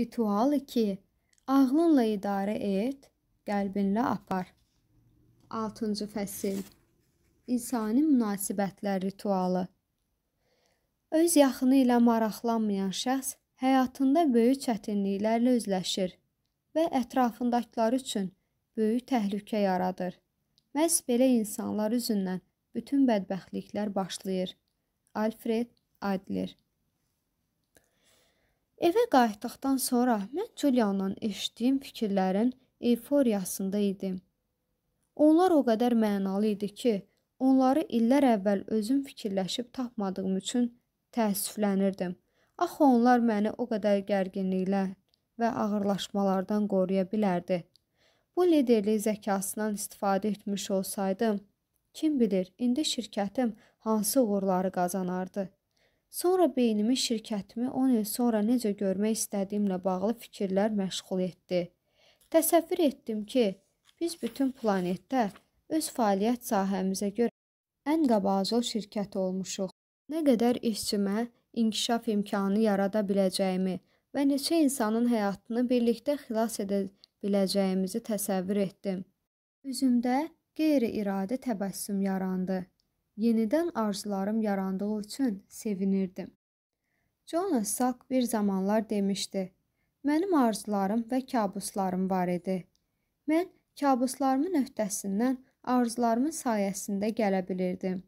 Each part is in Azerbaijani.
Ritual 2. Ağlınla idarə et, qəlbinlə apar. 6-cı fəsil. İnsani münasibətlər ritualı. Öz yaxını ilə maraqlanmayan şəxs həyatında böyük çətinliklərlə üzləşir və ətrafındakılar üçün böyük təhlükə yaradır. Məhz belə insanlar üzündən bütün bədbəxtliklər başlayır. Alfred Adler Evə qayıtdıqdan sonra mən Juliandan eşitdiyim fikirlərin eyforiyasında idim. Onlar o qədər mənalı idi ki, onları illər əvvəl özüm fikirləşib tapmadığım üçün təəssüflənirdim. Axı onlar məni o qədər gərginliklər və ağırlaşmalardan qoruya bilərdi. Bu liderlik zəkasından istifadə etmiş olsaydım, kim bilir, indi şirkətim hansı uğurları qazanardı. Sonra beynimi şirkətimi 10 il sonra necə görmək istədiyimlə bağlı fikirlər məşğul etdi. Təsəvvür etdim ki, biz bütün planetdə öz fəaliyyət sahəmizə görə ən qabaqcıl şirkət olmuşuq. Nə qədər işçimə inkişaf imkanı yarada biləcəyimi və neçə insanın həyatını birlikdə xilas edə biləcəyimizi təsəvvür etdim. Üzümdə qeyri-iradi təbəssüm yarandı yenidən arzularım yarandığı üçün sevinirdim. Jonas Salk bir zamanlar demişdi, mənim arzularım və kabuslarım var idi. Mən kabuslarımın öhdəsindən arzularımın sayəsində gələ bilirdim.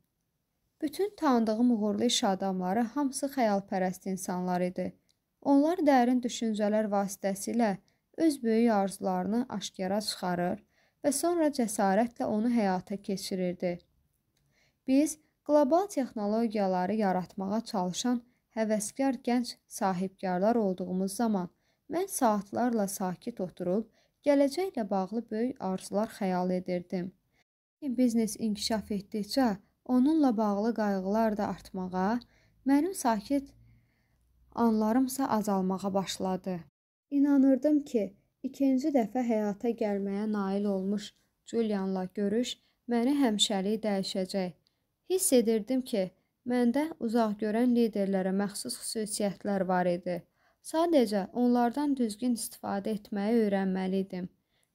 Bütün tanıdığım uğurlu iş adamları hamısı xəyalpərəst insanlar idi. Onlar dərin düşüncələr vasitəsilə öz böyük arzularını aşkara çıxarır və sonra cəsarətlə onu həyata keçirirdi. Biz qlobal texnologiyaları yaratmağa çalışan həvəskar gənc sahibkarlar olduğumuz zaman mən saatlarla sakit oturub gələcəklə bağlı böyük arzular xəyal edirdim. Biznes inkişaf etdikcə onunla bağlı qayğılar da artmağa, mənim sakit anlarımsa azalmağa başladı. İnanırdım ki, ikinci dəfə həyata gəlməyə nail olmuş Julianla görüş məni həmişəlik dəyişəcək Hiss edirdim ki, məndə uzaq görən liderlərə məxsus xüsusiyyətlər var idi. Sadəcə onlardan düzgün istifadə etməyi öyrənməli idim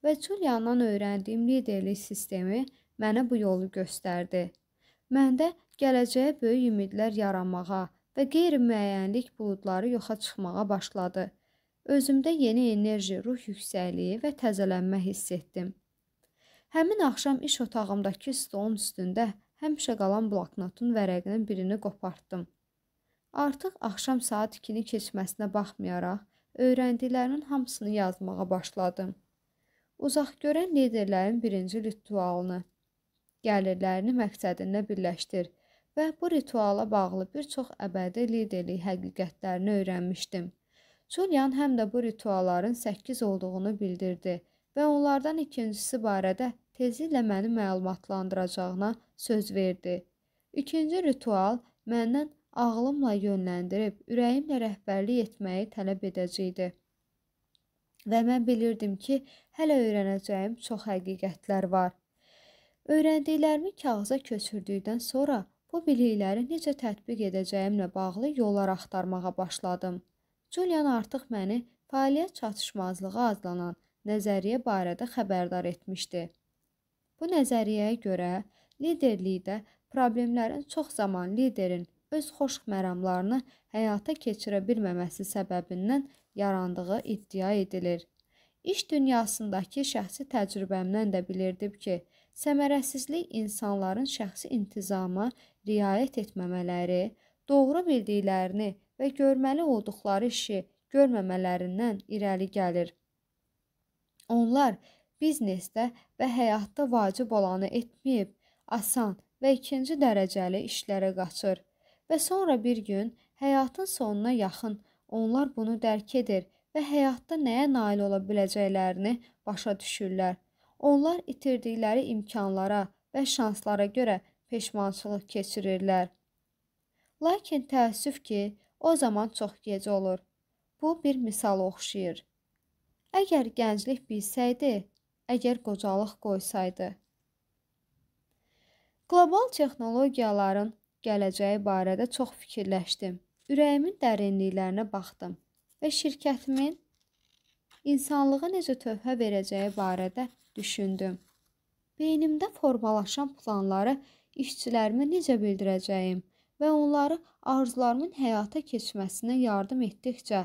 və Juliandan öyrəndiyim liderlik sistemi mənə bu yolu göstərdi. Məndə gələcəyə böyük ümidlər yaranmağa və qeyri-müəyyənlik buludları yoxa çıxmağa başladı. Özümdə yeni enerji, ruh yüksəkliyi və təzələnmə hiss etdim. Həmin axşam iş otağımdakı stolun üstündə həmişə qalan bloknotun vərəqinin birini qopartdım. Artıq axşam saat 2-ni keçməsinə baxmayaraq, öyrəndiklərimin hamısını yazmağa başladım. Uzaq görən liderlərin birinci ritualını, gəlirlərini məqsədinə birləşdir və bu rituala bağlı bir çox əbədi liderlik həqiqətlərini öyrənmişdim. Julian həm də bu ritualların 8 olduğunu bildirdi və onlardan ikincisi barədə tezliklə məni məlumatlandıracağına söz verdi. İkinci ritual məndən ağlımla yönləndirib, ürəyimlə rəhbərlik etməyi tələb edəcəkdi. Və mən bilirdim ki, hələ öyrənəcəyim çox həqiqətlər var. Öyrəndiklərimi kağıza köçürdükdən sonra bu bilikləri necə tətbiq edəcəyimlə bağlı yollar axtarmağa başladım. Julian artıq məni fəaliyyət çatışmazlığı adlanan nəzəriyyə barədə xəbərdar etmişdi. Bu nəzəriyyəyə görə liderlikdə problemlərin çox zaman liderin öz xoşməramlarını həyata keçirə bilməməsi səbəbindən yarandığı iddia edilir. İş dünyasındakı şəxsi təcrübəmdən də bilirdim ki, səmərəsizlik insanların şəxsi intizama riayət etməmələri, doğru bildiklərini və görməli olduqları işi görməmələrindən irəli gəlir. Onlar biznesdə və həyatda vacib olanı etməyib, asan və ikinci dərəcəli işlərə qaçır və sonra bir gün həyatın sonuna yaxın onlar bunu dərk edir və həyatda nəyə nail ola biləcəklərini başa düşürlər. Onlar itirdikləri imkanlara və şanslara görə peşmançılıq keçirirlər. Lakin təəssüf ki, o zaman çox gec olur. Bu bir misala oxşayır. Əgər gənclik bilsəydi, əgər qocalıq qoysaydı. Qlobal texnologiyaların gələcəyi barədə çox fikirləşdim. Ürəyimin dərinliklərinə baxdım və şirkətimin insanlığa necə töhfə verəcəyi barədə düşündüm. Beynimdə formalaşan planları işçilərimə necə bildirəcəyim və onları arzularımın həyata keçməsinə yardım etdikcə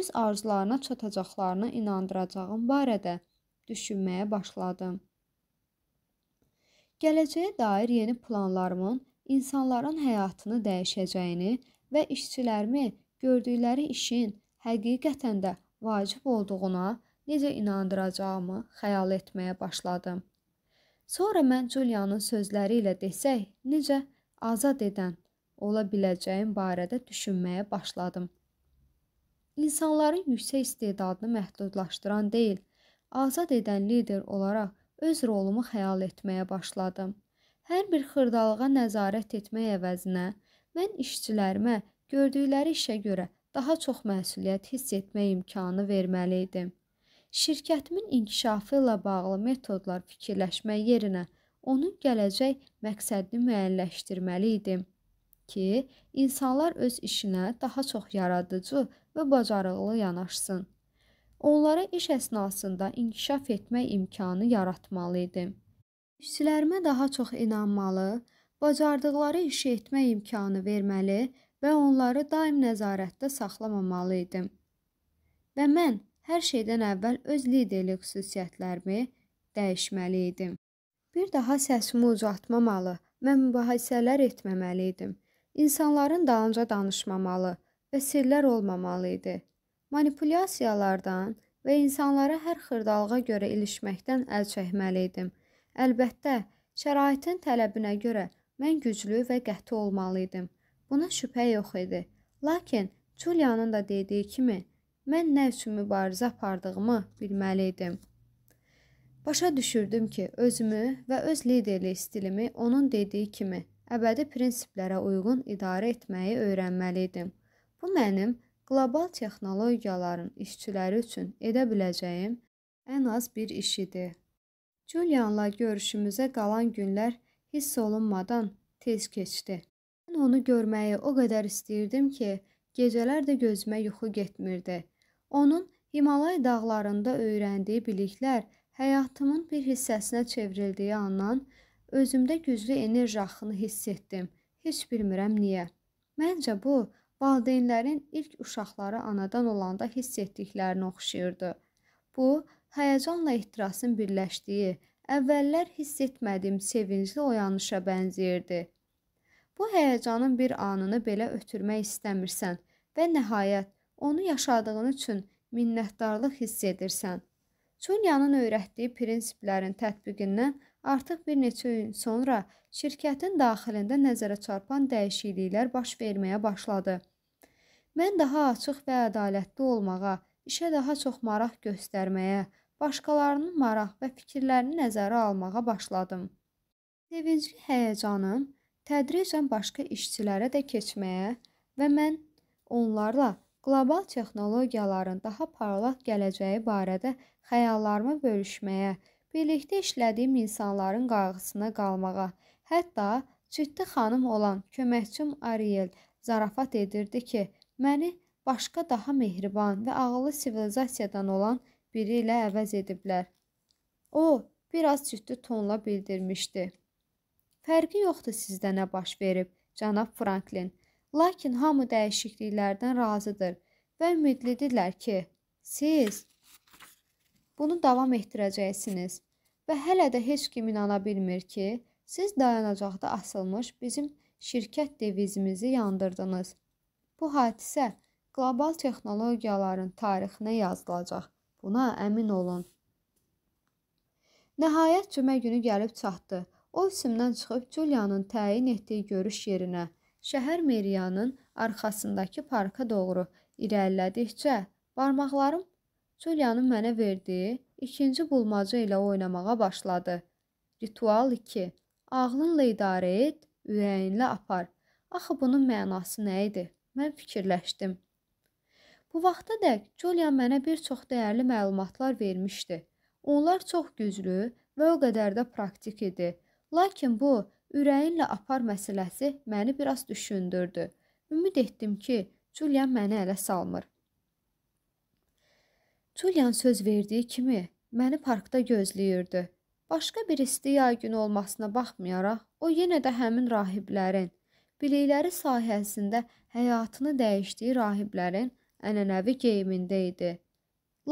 öz arzularına çatacaqlarına inandıracağım barədə düşünməyə başladım. Gələcəyə dair yeni planlarımın insanların həyatını dəyişəcəyini və işçilərimi gördükləri işin həqiqətən də vacib olduğuna necə inandıracağımı xəyal etməyə başladım. Sonra mən Julianın sözləri ilə desək, necə azad edən ola biləcəyim barədə düşünməyə başladım. İnsanların yüksək istedadını məhdudlaşdıran deyil, azad edən lider olaraq öz rolumu xəyal etməyə başladım. Hər bir xırdalığa nəzarət etmək əvəzinə mən işçilərimə gördükləri işə görə daha çox məsuliyyət hiss etmək imkanı verməli idim. Şirkətimin inkişafı ilə bağlı metodlar fikirləşmək yerinə onun gələcək məqsədini müəyyənləşdirməli idim ki, insanlar öz işinə daha çox yaradıcı və bacarıqlı yanaşsın. Onlara iş əsnasında inkişaf etmək imkanı yaratmalı idim. İşçilərimə daha çox inanmalı, bacardıqları işi etmək imkanı verməli və onları daim nəzarətdə saxlamamalı idim. Və mən hər şeydən əvvəl öz liderlik xüsusiyyətlərimi dəyişməli idim. Bir daha səsimi uzatmamalı və mübahisələr etməməli idim. İnsanların dalınca danışmamalı və sirlər olmamalı idi manipulyasiyalardan və insanlara hər xırdalığa görə ilişməkdən əl çəkməli idim. Əlbəttə, şəraitin tələbinə görə mən güclü və qəti olmalı idim. Buna şübhə yox idi. Lakin Julianın da dediyi kimi, mən nə üçün mübarizə apardığımı bilməli idim. Başa düşürdüm ki, özümü və öz liderlik stilimi onun dediyi kimi əbədi prinsiplərə uyğun idarə etməyi öyrənməli idim. Bu mənim qlobal texnologiyaların işçiləri üçün edə biləcəyim ən az bir iş idi. Julianla görüşümüzə qalan günlər hiss olunmadan tez keçdi. Mən onu görməyi o qədər istəyirdim ki, gecələr də gözümə yuxu getmirdi. Onun Himalay dağlarında öyrəndiyi biliklər həyatımın bir hissəsinə çevrildiyi andan özümdə güclü enerji axını hiss etdim. Heç bilmirəm niyə. Məncə bu valideynlərin ilk uşaqları anadan olanda hiss etdiklərinə oxşayırdı. Bu, həyəcanla ehtirasın birləşdiyi, əvvəllər hiss etmədiyim sevincli oyanışa bənzəyirdi. Bu həyəcanın bir anını belə ötürmək istəmirsən və nəhayət onu yaşadığın üçün minnətdarlıq hiss edirsən. Çunyanın öyrətdiyi prinsiplərin tətbiqindən artıq bir neçə gün sonra şirkətin daxilində nəzərə çarpan dəyişikliklər baş verməyə başladı. Mən daha açıq və ədalətli olmağa, işə daha çox maraq göstərməyə, başqalarının maraq və fikirlərini nəzərə almağa başladım. Sevincli həyəcanım tədricən başqa işçilərə də keçməyə və mən onlarla qlobal texnologiyaların daha parlaq gələcəyi barədə xəyallarımı bölüşməyə, birlikdə işlədiyim insanların qayğısına qalmağa, hətta ciddi xanım olan köməkçim Ariel zarafat edirdi ki, Məni başqa daha mehriban və ağıllı sivilizasiyadan olan biri ilə əvəz ediblər. O, biraz ciddi tonla bildirmişdi. Fərqi yoxdur sizdə nə baş verib, cənab Franklin. Lakin hamı dəyişikliklərdən razıdır və ümidlidirlər ki, siz bunu davam etdirəcəksiniz və hələ də heç kim inana bilmir ki, siz dayanacaqda asılmış bizim şirkət devizimizi yandırdınız. Bu hadisə qlobal texnologiyaların tarixinə yazılacaq. Buna əmin olun. Nəhayət cümə günü gəlib çatdı. O isimdən çıxıb Julianın təyin etdiyi görüş yerinə, şəhər meriyanın arxasındakı parka doğru irəlilədikcə barmaqlarım Julianın mənə verdiyi ikinci bulmaca ilə oynamağa başladı. Ritual 2. Ağlınla idarə et, ürəyinlə apar. Axı bunun mənası nə idi? Mən fikirləşdim. Bu vaxta dək Julian mənə bir çox dəyərli məlumatlar vermişdi. Onlar çox güclü və o qədər də praktik idi. Lakin bu ürəyinlə apar məsələsi məni biraz düşündürdü. Ümid etdim ki, Julian məni ələ salmır. Julian söz verdiyi kimi məni parkda gözləyirdi. Başqa bir isti yay günü olmasına baxmayaraq, o yenə də həmin rahiblərin bilikləri sahəsində həyatını dəyişdiyi rahiblərin ənənəvi geyimində idi.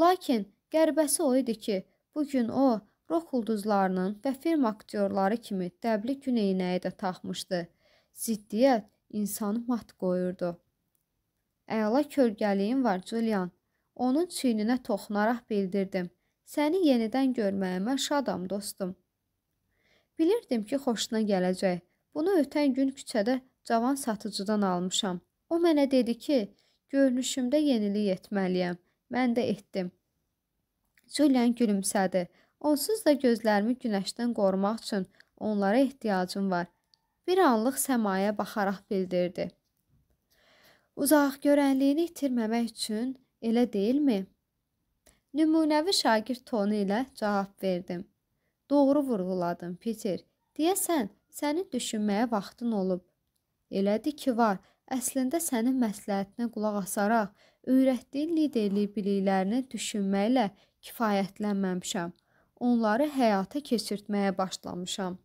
Lakin qərbəsi o idi ki, bu gün o rok ulduzlarının və film aktyorları kimi dəbli günəynəyi də taxmışdı. Ziddiyyət insanı mat qoyurdu. Əla kölgəliyin var, Julian. Onun çiyninə toxunaraq bildirdim. Səni yenidən görməyimə şadam, dostum. Bilirdim ki, xoşuna gələcək. Bunu ötən gün küçədə cavan satıcıdan almışam. O mənə dedi ki, görünüşümdə yenilik etməliyəm. Mən də etdim. Julian gülümsədi. Onsuz da gözlərimi günəşdən qorumaq üçün onlara ehtiyacım var. Bir anlıq səmaya baxaraq bildirdi. Uzaq görənliyini itirməmək üçün elə deyilmi? Nümunəvi şagird tonu ilə cavab verdim. Doğru vurğuladım, Peter. Deyəsən, sənin düşünməyə vaxtın olub. Elədir ki, var. Əslində sənin məsləhətinə qulaq asaraq öyrətdiyin liderlik biliklərini düşünməklə kifayətlənməmişəm. Onları həyata keçirtməyə başlamışam.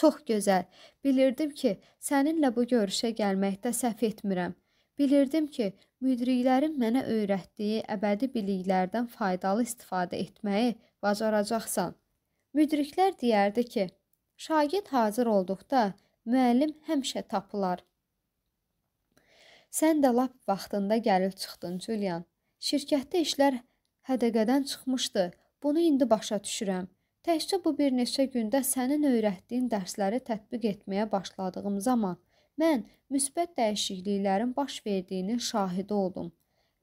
Çox gözəl. Bilirdim ki, səninlə bu görüşə gəlməkdə səhv etmirəm. Bilirdim ki, müdriklərin mənə öyrətdiyi əbədi biliklərdən faydalı istifadə etməyi bacaracaqsan. Müdriklər deyərdi ki, şagird hazır olduqda müəllim həmişə tapılar. Sən də lap vaxtında gəlib çıxdın, Julian. Şirkətdə işlər hədəqədən çıxmışdı. Bunu indi başa düşürəm. Təkcə bu bir neçə gündə sənin öyrətdiyin dərsləri tətbiq etməyə başladığım zaman mən müsbət dəyişikliklərin baş verdiyinin şahidi oldum.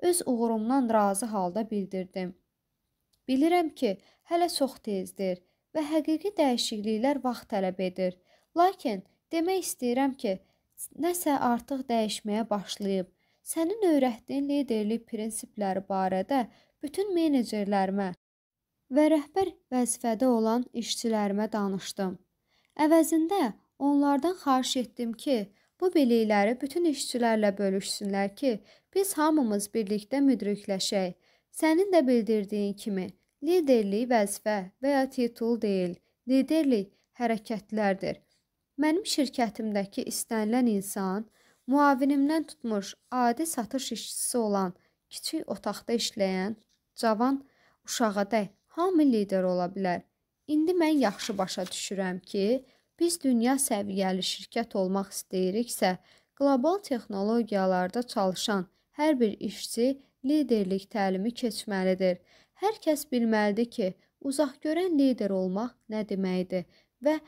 Öz uğurumdan razı halda bildirdim. Bilirəm ki, hələ çox tezdir və həqiqi dəyişikliklər vaxt tələb edir. Lakin Demək istəyirəm ki, nəsə artıq dəyişməyə başlayıb. Sənin öyrətdiyin liderlik prinsipləri barədə bütün menecerlərimə və rəhbər vəzifədə olan işçilərimə danışdım. Əvəzində onlardan xahiş etdim ki, bu bilikləri bütün işçilərlə bölüşsünlər ki, biz hamımız birlikdə müdrikləşək. Sənin də bildirdiyin kimi, liderlik vəzifə və ya titul deyil, liderlik hərəkətlərdir. Mənim şirkətimdəki istənilən insan müavinimdən tutmuş adi satış işçisi olan kiçik otaqda işləyən cavan uşağadək hamı lider ola bilər. İndi mən yaxşı başa düşürəm ki, biz dünya səviyyəli şirkət olmaq istəyiriksə, qlobal texnologiyalarda çalışan hər bir işçi liderlik təlimi keçməlidir. Hər kəs bilməlidir ki, uzaqgörən lider olmaq nə deməkdir və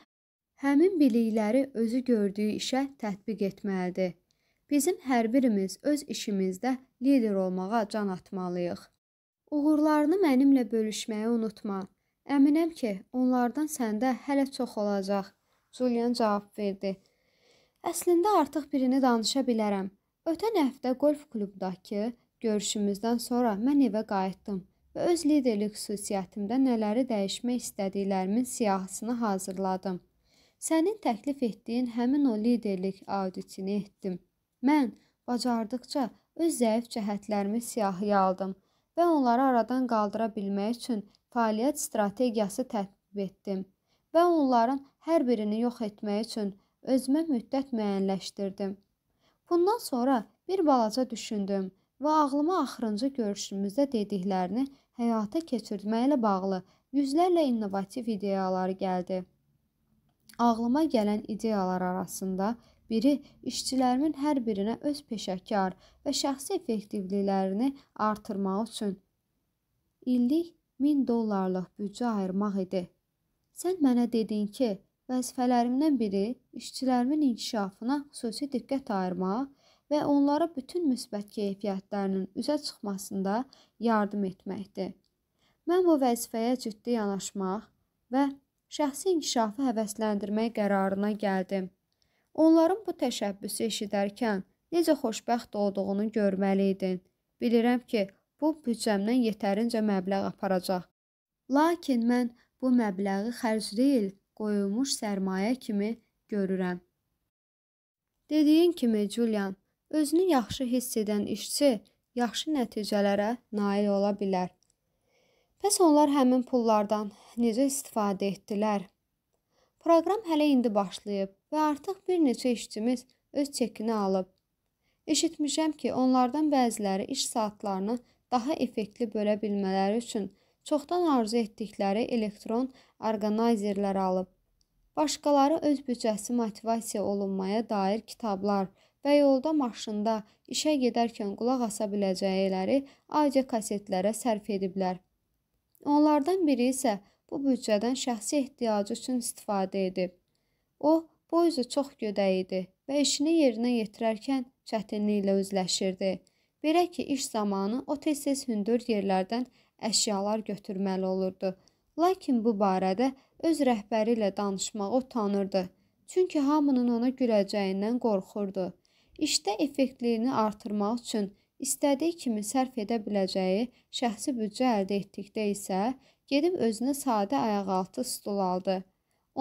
həmin bilikləri özü gördüyü işə tətbiq etməlidir. Bizim hər birimiz öz işimizdə lider olmağa can atmalıyıq. Uğurlarını mənimlə bölüşməyi unutma. Əminəm ki, onlardan səndə hələ çox olacaq. Julian cavab verdi. Əslində artıq birini danışa bilərəm. Ötən həftə qolf klubdakı görüşümüzdən sonra mən evə qayıtdım və öz liderlik xüsusiyyətimdə nələri dəyişmək istədiklərimin siyahısını hazırladım. Sənin təklif etdiyin həmin o liderlik auditini etdim. Mən bacardıqca öz zəif cəhətlərimi siyahıya aldım və onları aradan qaldıra bilmək üçün fəaliyyət strategiyası tətbiq etdim və onların hər birini yox etmək üçün özümə müddət müəyyənləşdirdim. Bundan sonra bir balaca düşündüm və ağlıma axırıncı görüşümüzdə dediklərini həyata keçirməklə bağlı yüzlərlə innovativ ideyalar gəldi. Ağlıma gələn ideyalar arasında biri işçilərimin hər birinə öz peşəkar və şəxsi effektivliklərini artırmaq üçün illik 1000 dollarlıq büdcə ayırmaq idi. Sən mənə dedin ki, vəzifələrimdən biri işçilərimin inkişafına xüsusi diqqət ayırmaq və onlara bütün müsbət keyfiyyətlərinin üzə çıxmasında yardım etməkdir. Mən bu vəzifəyə ciddi yanaşmaq və şəxsi inkişafı həvəsləndirmək qərarına gəldi. Onların bu təşəbbüsü eşidərkən necə xoşbəxt olduğunu görməli idin. Bilirəm ki, bu büdcəmdən yetərincə məbləğ aparacaq. Lakin mən bu məbləği xərc deyil, qoyulmuş sərmayə kimi görürəm. Dediyin kimi Julian, özünü yaxşı hiss edən işçi yaxşı nəticələrə nail ola bilər. Bəs onlar həmin pullardan necə istifadə etdilər? Proqram hələ indi başlayıb və artıq bir neçə işçimiz öz çekini alıb. Eşitmişəm ki, onlardan bəziləri iş saatlarını daha effektli bölə bilmələri üçün çoxdan arzu etdikləri elektron orqanayzerlər alıb. Başqaları öz büdcəsi motivasiya olunmaya dair kitablar və yolda maşında işə gedərkən qulaq asa biləcəkləri audio kasetlərə sərf ediblər. Onlardan biri isə bu büdcədən şəxsi ehtiyacı üçün istifadə edib. O, boyzu çox gödəy idi və işini yerinə yetirərkən çətinliklə üzləşirdi. Belə ki, iş zamanı o tez-tez hündür yerlərdən əşyalar götürməli olurdu. Lakin bu barədə öz rəhbəri ilə danışmağa utanırdı. Çünki hamının ona güləcəyindən qorxurdu. İşdə effektliyini artırmaq üçün istədiyi kimi sərf edə biləcəyi şəxsi büdcə əldə etdikdə isə gedib özünə sadə ayaqaltı stul aldı.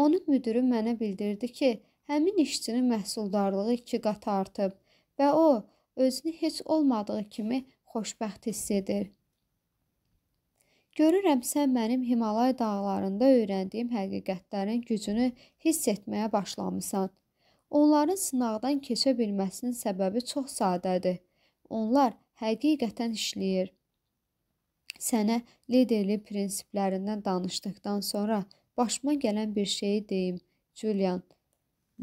Onun müdürü mənə bildirdi ki, həmin işçinin məhsuldarlığı iki qat artıb və o özünü heç olmadığı kimi xoşbəxt hiss edir. Görürəm sən mənim Himalay dağlarında öyrəndiyim həqiqətlərin gücünü hiss etməyə başlamısan. Onların sınaqdan keçə bilməsinin səbəbi çox sadədir. Onlar həqiqətən işləyir. Sənə Lideli prinsiplərindən danışdıqdan sonra başıma gələn bir şeyi deyim, Julian.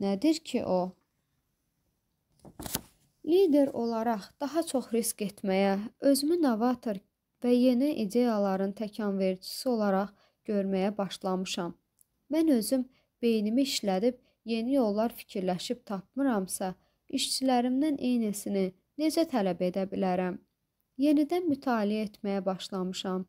Nədir ki o? Lider olaraq daha çox risk etməyə, özümü novator və yeni ideyaların təkanvericisi olaraq görməyə başlamışam. Mən özüm beynimi işlədib yeni yollar fikirləşib tapmıramsa, işçilərimdən eynisini necə tələb edə bilərəm? Yenidən mütaliə etməyə başlamışam.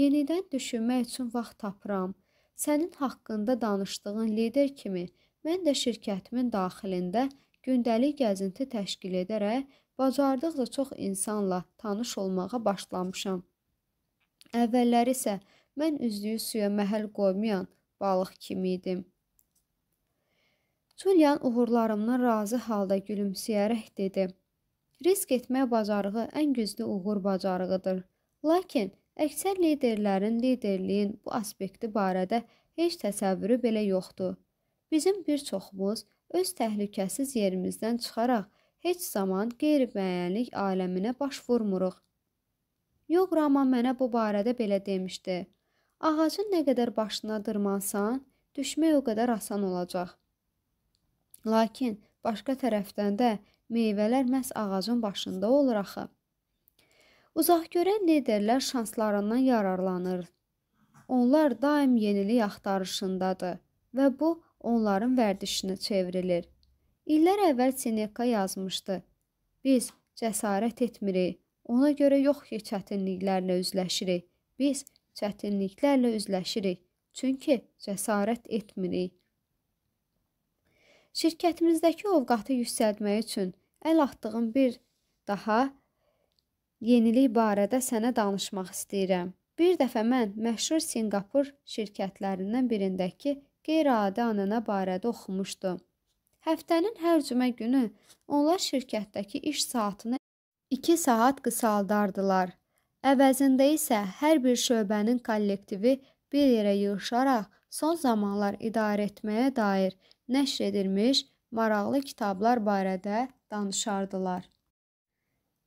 Yenidən düşünmək üçün vaxt tapıram. Sənin haqqında danışdığın lider kimi mən də şirkətimin daxilində gündəlik gəzinti təşkil edərək bacardıqca çox insanla tanış olmağa başlamışam. Əvvəllər isə mən üzlüyü suya məhəl qoymayan balıq kimi idim. Julian uğurlarımdan razı halda gülümsəyərək dedi: Risk etmə bacarığı ən güclü uğur bacarığıdır. Lakin əksər liderlərin liderliyin bu aspekti barədə heç təsəvvürü belə yoxdur. Bizim bir çoxumuz öz təhlükəsiz yerimizdən çıxaraq heç zaman qeyri-müəyyənlik aləminə baş vurmuruq. Yoqrama mənə bu barədə belə demişdi. Ağacın nə qədər başına dırmansan, düşmək o qədər asan olacaq. Lakin başqa tərəfdən də meyvələr məhz ağacın başında olur axı. Uzaq görən nederlər şanslarından yararlanır. Onlar daim yenilik axtarışındadır və bu onların vərdişinə çevrilir. İllər əvvəl Seneca yazmışdı: Biz cəsarət etmirik, ona görə yox ki, çətinliklərlə üzləşirik. Biz çətinliklərlə üzləşirik, çünki cəsarət etmirik. Şirkətimizdəki ovqatı yüksəltmək üçün əl atdığım bir daha yenilik barədə sənə danışmaq istəyirəm. Bir dəfə mən məşhur Sinqapur şirkətlərindən birindəki qeyri-adi anana barədə oxumuşdum. Həftənin hər cümə günü onlar şirkətdəki iş saatını 2 saat qısaldardılar. Əvəzində isə hər bir şöbənin kollektivi bir yerə yığışaraq son zamanlar idarə etməyə dair nəşr edilmiş maraqlı kitablar barədə danışardılar.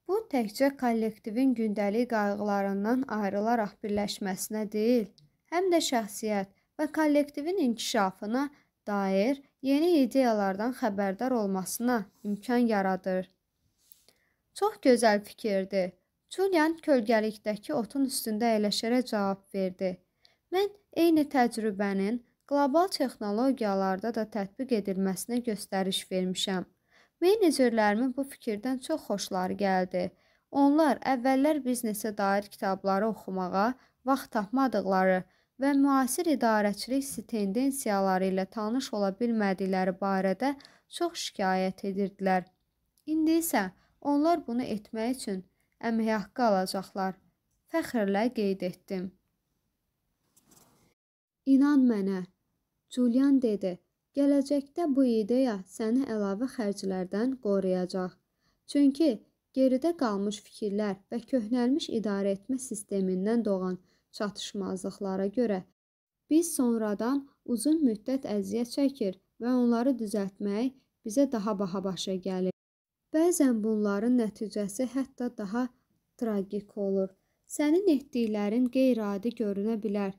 Bu təkcə kollektivin gündəlik qayğılarından ayrılaraq birləşməsinə deyil, həm də şəxsiyyət və kollektivin inkişafına dair yeni ideyalardan xəbərdar olmasına imkan yaradır. Çox gözəl fikirdir. Julian kölgəlikdəki otun üstündə əyləşərək cavab verdi. Mən eyni təcrübənin global texnologiyalarda da tətbiq edilməsinə göstəriş vermişəm. Menecərlərimin bu fikirdən çox xoşları gəldi. Onlar əvvəllər biznesə dair kitabları oxumağa vaxt tapmadıqları və müasir idarəçilik tendensiyaları ilə tanış ola bilmədikləri barədə çox şikayət edirdilər. İndi isə onlar bunu etmək üçün əmək haqqı alacaqlar. Fəxrlə qeyd etdim. İnan mənə, Julian dedi. Gələcəkdə bu ideya səni əlavə xərclərdən qoruyacaq. Çünki geridə qalmış fikirlər və köhnəlmiş idarəetmə sistemindən doğan çatışmazlıqlara görə biz sonradan uzun müddət əziyyət çəkir və onları düzəltmək bizə daha baha başa gəlir. Bəzən bunların nəticəsi hətta daha tragik olur. Sənin etdiklərin qeyri-adi görünə bilər,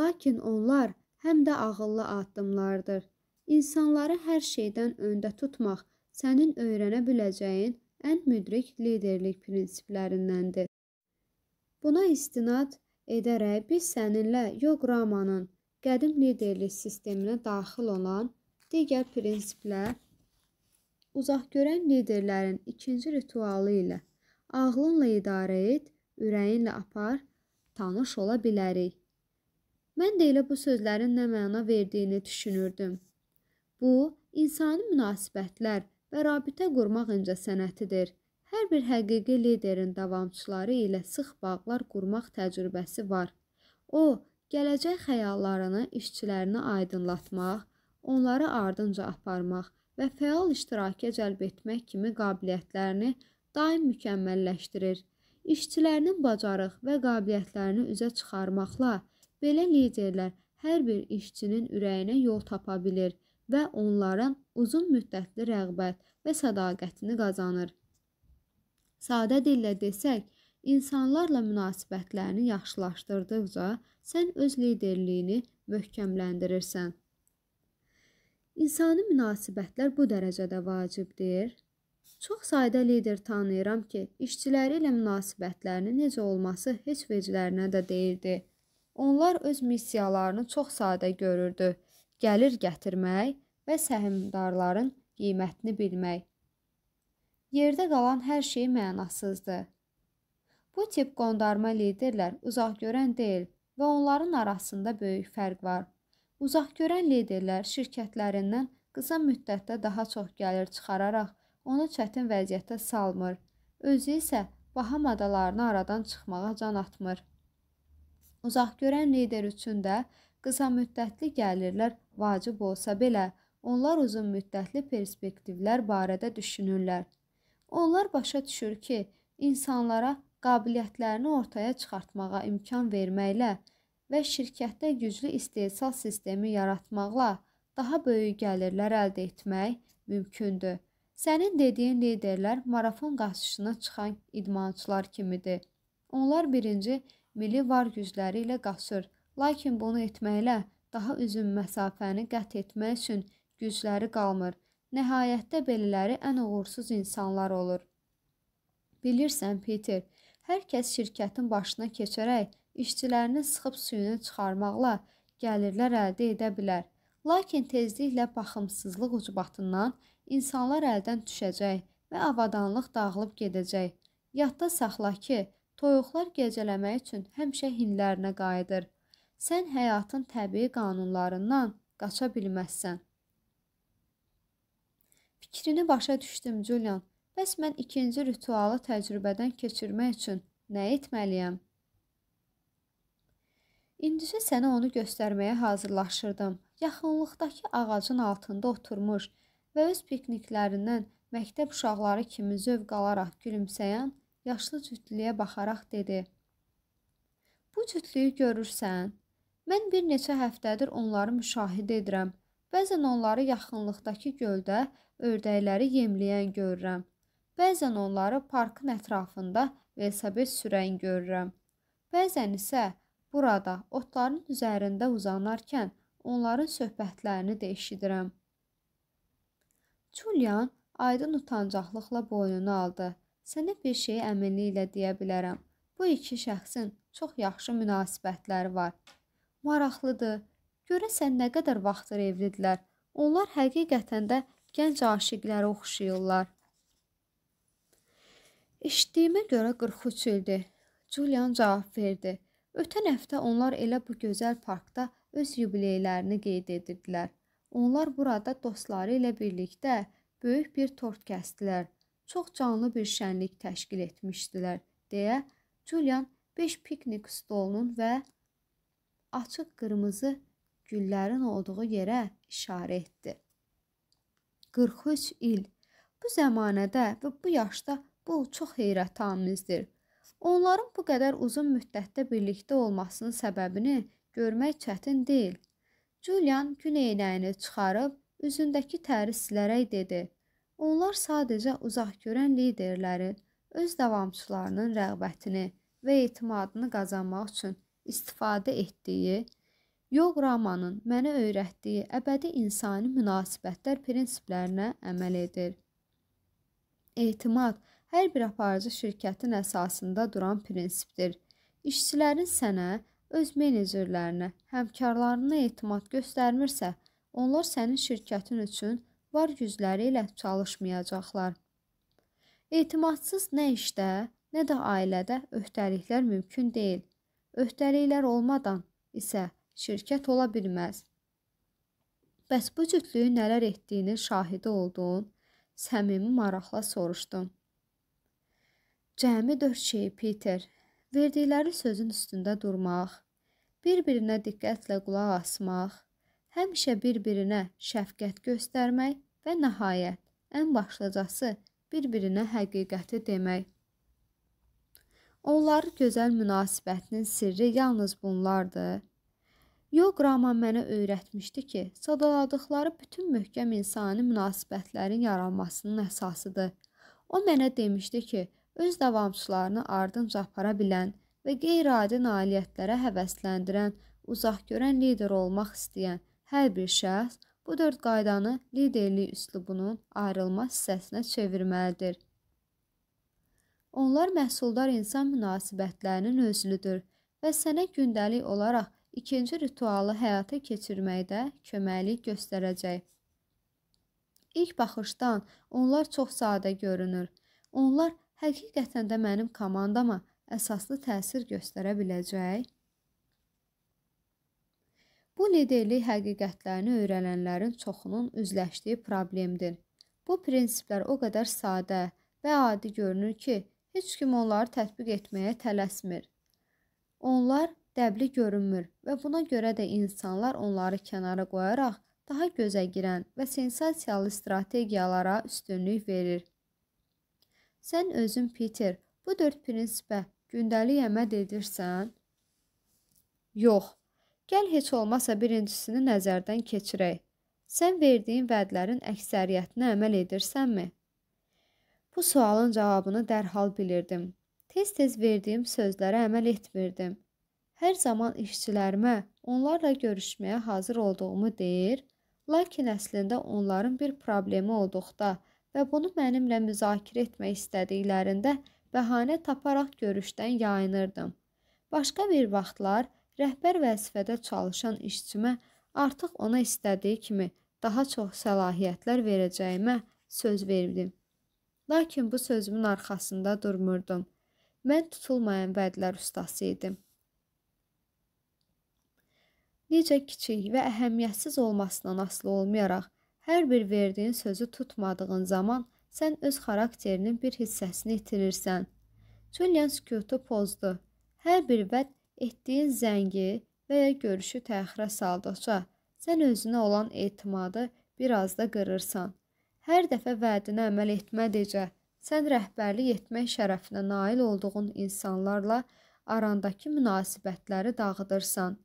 lakin onlar həm də ağıllı addımlardır. İnsanları hər şeydən öndə tutmaq sənin öyrənə biləcəyin ən müdrik liderlik prinsiplərindəndir. Buna istinad edərək biz səninlə Yoqramanın qədim liderlik sisteminə daxil olan digər prinsiplər uzaqgörən liderlərin ikinci ritualı ilə ağlınla idarə et, ürəyinlə apar, tanış ola bilərik. Mən də elə bu sözlərin nə məna verdiyini düşünürdüm. Bu insani münasibətlər və rabitə qurmaq incə sənətidir. Hər bir həqiqi liderin davamçıları ilə sıx bağlar qurmaq təcrübəsi var. O, gələcək xəyallarını işçilərinə aydınlatmaq, onları ardınca aparmaq və fəal iştirakə cəlb etmək kimi qabiliyyətlərini daim mükəmməlləşdirir. İşçilərinin bacarıq və qabiliyyətlərini üzə çıxarmaqla Belə liderlər hər bir işçinin ürəyinə yol tapa bilir və onların uzun müddətli rəğbət və sədaqətini qazanır. Sadə dillə desək, insanlarla münasibətlərini yaxşılaşdırdıqca sən öz liderliyini möhkəmləndirirsən. İnsani münasibətlər bu dərəcədə vacibdir. Çox sayda lider tanıyıram ki, işçiləri ilə münasibətlərinin necə olması heç veclərinə də deyildi. Onlar öz missiyalarını çox sadə görürdü. Gəlir gətirmək və səhmdarların qiymətini bilmək. Yerdə qalan hər şey mənasızdır. Bu tip qondarma liderlər uzaqgörən deyil və onların arasında böyük fərq var. Uzaqgörən liderlər şirkətlərindən qısa müddətdə daha çox gəlir çıxararaq onu çətin vəziyyətə salmır. Özü isə Baham adalarını aradan çıxmağa can atmır. Uzaqgörən lider üçün də qısa müddətli gəlirlər vacib olsa belə, onlar uzun müddətli perspektivlər barədə düşünürlər. Onlar başa düşür ki, insanlara qabiliyyətlərini ortaya çıxartmağa imkan verməklə və şirkətdə güclü istehsal sistemi yaratmaqla daha böyük gəlirlər əldə etmək mümkündür. Sənin dediyin liderlər marafon qaçışına çıxan idmançılar kimidir. Onlar birinci Mili var gücləri ilə qaçır. Lakin bunu etməklə daha uzun məsafəni qət etmək üçün gücləri qalmır. Nəhayətdə belələri ən uğursuz insanlar olur. Bilirsən, Peter, hər kəs şirkətin başına keçərək işçilərini sıxıb suyunu çıxarmaqla gəlirlər əldə edə bilər. Lakin tezliklə baxımsızlıq ucbatından insanlar əldən düşəcək və avadanlıq dağılıb gedəcək. Yadda saxla ki, Toyuqlar gecələmək üçün həmişə hinlərinə qayıdır. Sən həyatın təbii qanunlarından qaça bilməzsən. Fikrini başa düşdüm, Julian. Bəs mən ikinci ritualı təcrübədən keçirmək üçün nə etməliyəm? İndicə sənə onu göstərməyə hazırlaşırdım. Yaxınlıqdakı ağacın altında oturmuş və öz pikniklərindən məktəb uşaqları kimi zövq alaraq gülümsəyən yaşlı cütlüyə baxaraq dedi. Bu cütlüyü görürsən? Mən bir neçə həftədir onları müşahidə edirəm. Bəzən onları yaxınlıqdakı göldə ördəkləri yemləyən görürəm. Bəzən onları parkın ətrafında velosiped sürən görürəm. Bəzən isə burada otların üzərində uzanarkən onların söhbətlərini də eşidirəm. Julian aydın utancaqlıqla boynunu aldı Sənə bir şey əminliklə deyə bilərəm. Bu iki şəxsin çox yaxşı münasibətləri var. Maraqlıdır. Görəsən nə qədər vaxtdır evlidirlər? Onlar həqiqətən də gənc aşiqlərə oxşayırlar. Eşitdiyimə görə 43 ildir. Julian cavab verdi. Ötən həftə onlar elə bu gözəl parkda öz yubileylərini qeyd edirdilər. Onlar burada dostları ilə birlikdə böyük bir tort kəsdilər çox canlı bir şənlik təşkil etmişdilər deyə Julian 5 piknik stolunun və açıq qırmızı güllərin olduğu yerə işarə etdi. 43 il. Bu zəmanədə və bu yaşda bu çox heyrətamizddir. Onların bu qədər uzun müddətdə birlikdə olmasının səbəbini görmək çətin deyil. Julian gün eynəyini çıxarıb üzündəki təri silərək dedi: Onlar sadəcə uzaqgörən liderləri öz davamçılarının rəğbətini və etimadını qazanmaq üçün istifadə etdiyi Yoqramanın mənə öyrətdiyi əbədi insani münasibətlər prinsiplərinə əməl edir. Etimad hər bir aparıcı şirkətin əsasında duran prinsipdir. İşçilərin sənə, öz menecerlərinə, həmkarlarına etimad göstərmirsə, onlar sənin şirkətin üçün var gücləri ilə çalışmayacaqlar. Etimadsız nə işdə, nə də ailədə öhdəliklər mümkün deyil. Öhdəliklər olmadan isə şirkət ola bilməz. Bəs bu cütlüyü nələr etdiyini şahidi oldun? Səmimi maraqla soruşdum. Cəmi 4 şey, Peter. Verdikləri sözün üstündə durmaq, bir-birinə diqqətlə qulaq asmaq, həmişə bir-birinə şəfqət göstərmək və nəhayət, ən başlıcası bir-birinə həqiqəti demək. Onlar gözəl münasibətinin sirri yalnız bunlardır. Yoqrama mənə öyrətmişdi ki, sadaladıqları bütün möhkəm insani münasibətlərin yaranmasının əsasıdır. O mənə demişdi ki, öz davamçılarını ardınca apara bilən və qeyri-adi nailiyyətlərə həvəsləndirən, uzaqgörən lider olmaq istəyən hər bir şəxs Bu dörd qaydanı liderlik üslubunun ayrılmaz hissəsinə çevirməlidir. Onlar məhsuldar insan münasibətlərinin özlüdür və sənə gündəlik olaraq ikinci ritualı həyata keçirməkdə köməklik göstərəcək. İlk baxışdan onlar çox sadə görünür. Onlar həqiqətən də mənim komandama əsaslı təsir göstərə biləcək? Bu liderlik həqiqətlərini öyrənənlərin çoxunun üzləşdiyi problemdir. Bu prinsiplər o qədər sadə və adi görünür ki, heç kim onları tətbiq etməyə tələsmir. Onlar dəbli görünmür və buna görə də insanlar onları kənara qoyaraq daha gözə girən və sensasiyalı strategiyalara üstünlük verir. Sən özün Peter, bu dörd prinsipə gündəlik əməl edirsən? Yox, Gəl heç olmasa birincisini nəzərdən keçirək. Sən verdiyin vədlərin əksəriyyətinə əməl edirsənmi? Bu sualın cavabını dərhal bilirdim. Tez-tez verdiyim sözlərə əməl etmirdim. Hər zaman işçilərimə onlarla görüşməyə hazır olduğumu deyir, lakin əslində onların bir problemi olduqda və bunu mənimlə müzakirə etmək istədiklərində bəhanə taparaq görüşdən yayınırdım. Başqa bir vaxtlar Rəhbər vəzifədə çalışan işçimə artıq ona istədiyi kimi daha çox səlahiyyətlər verəcəyimə söz verdim. Lakin bu sözümün arxasında durmurdum. Mən tutulmayan vədlər ustası idim. Necə kiçik və əhəmiyyətsiz olmasından asılı olmayaraq, hər bir verdiyin sözü tutmadığın zaman sən öz xarakterinin bir hissəsini itirirsən. Julian sükutu pozdu. Hər bir vəd etdiyin zəngi və ya görüşü təxirə saldıqca sən özünə olan etimadı bir az da qırırsan. Hər dəfə vədinə əməl etmədikcə sən rəhbərlik etmək şərəfinə nail olduğun insanlarla arandakı münasibətləri dağıdırsan.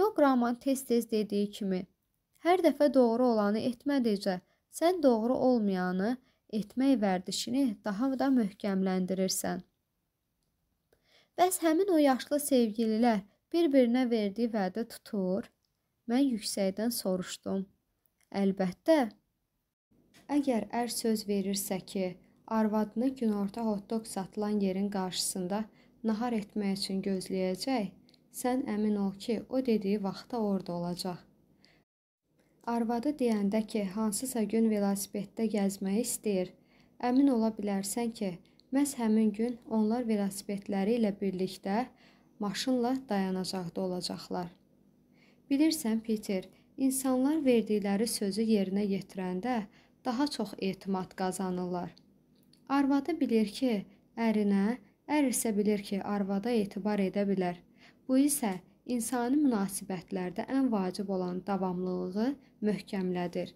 Yoqramın tez-tez dediyi kimi, hər dəfə doğru olanı etmədikcə sən doğru olmayanı etmək vərdişini daha da möhkəmləndirirsən. Bəs həmin o yaşlı sevgililər bir-birinə verdiyi vədə tutur? Mən yüksəkdən soruşdum. Əlbəttə. Əgər ər söz verirsə ki, arvadını günorta hotdog satılan yerin qarşısında nahar etmək üçün gözləyəcək, sən əmin ol ki, o dediyi vaxtda orada olacaq. Arvadı deyəndə ki, hansısa gün velosipeddə gəzməyi istəyir, əmin ola bilərsən ki, Məhz həmin gün onlar velosipedləri ilə birlikdə maşınla dayanacaqda olacaqlar. Bilirsən, Peter, insanlar verdikləri sözü yerinə yetirəndə daha çox etimad qazanırlar. Arvadı bilir ki, ərinə, ər isə bilir ki, arvada etibar edə bilər. Bu isə insani münasibətlərdə ən vacib olan davamlılığı möhkəmlədir.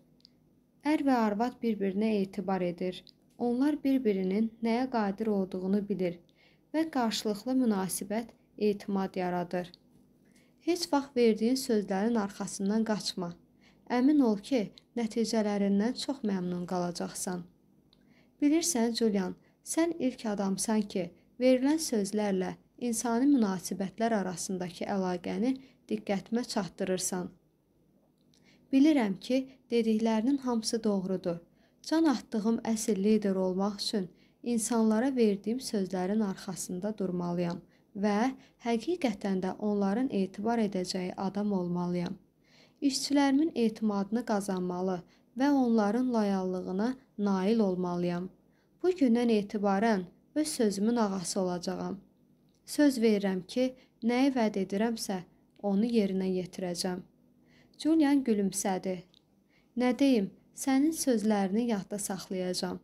Ər və arvad bir-birinə etibar edir. Onlar bir-birinin nəyə qadir olduğunu bilir və qarşılıqlı münasibət, etimad yaradır. Heç vaxt verdiyin sözlərin arxasından qaçma. Əmin ol ki, nəticələrindən çox məmnun qalacaqsan. Bilirsən, Julian, sən ilk adamsan ki, verilən sözlərlə insani münasibətlər arasındakı əlaqəni diqqətimə çatdırırsan. Bilirəm ki, dediklərinin hamısı doğrudur Can atdığım əsl lider olmaq üçün insanlara verdiyim sözlərin arxasında durmalıyam və həqiqətən də onların etibar edəcəyi adam olmalıyam. İşçilərimin etimadını qazanmalı və onların loyallığına nail olmalıyam. Bu gündən etibarən öz sözümün ağası olacağam. Söz verirəm ki, nəyi vəd edirəmsə, onu yerinə yetirəcəm. Julian gülümsədi. Nə deyim, Sənin sözlərini yadda saxlayacağam.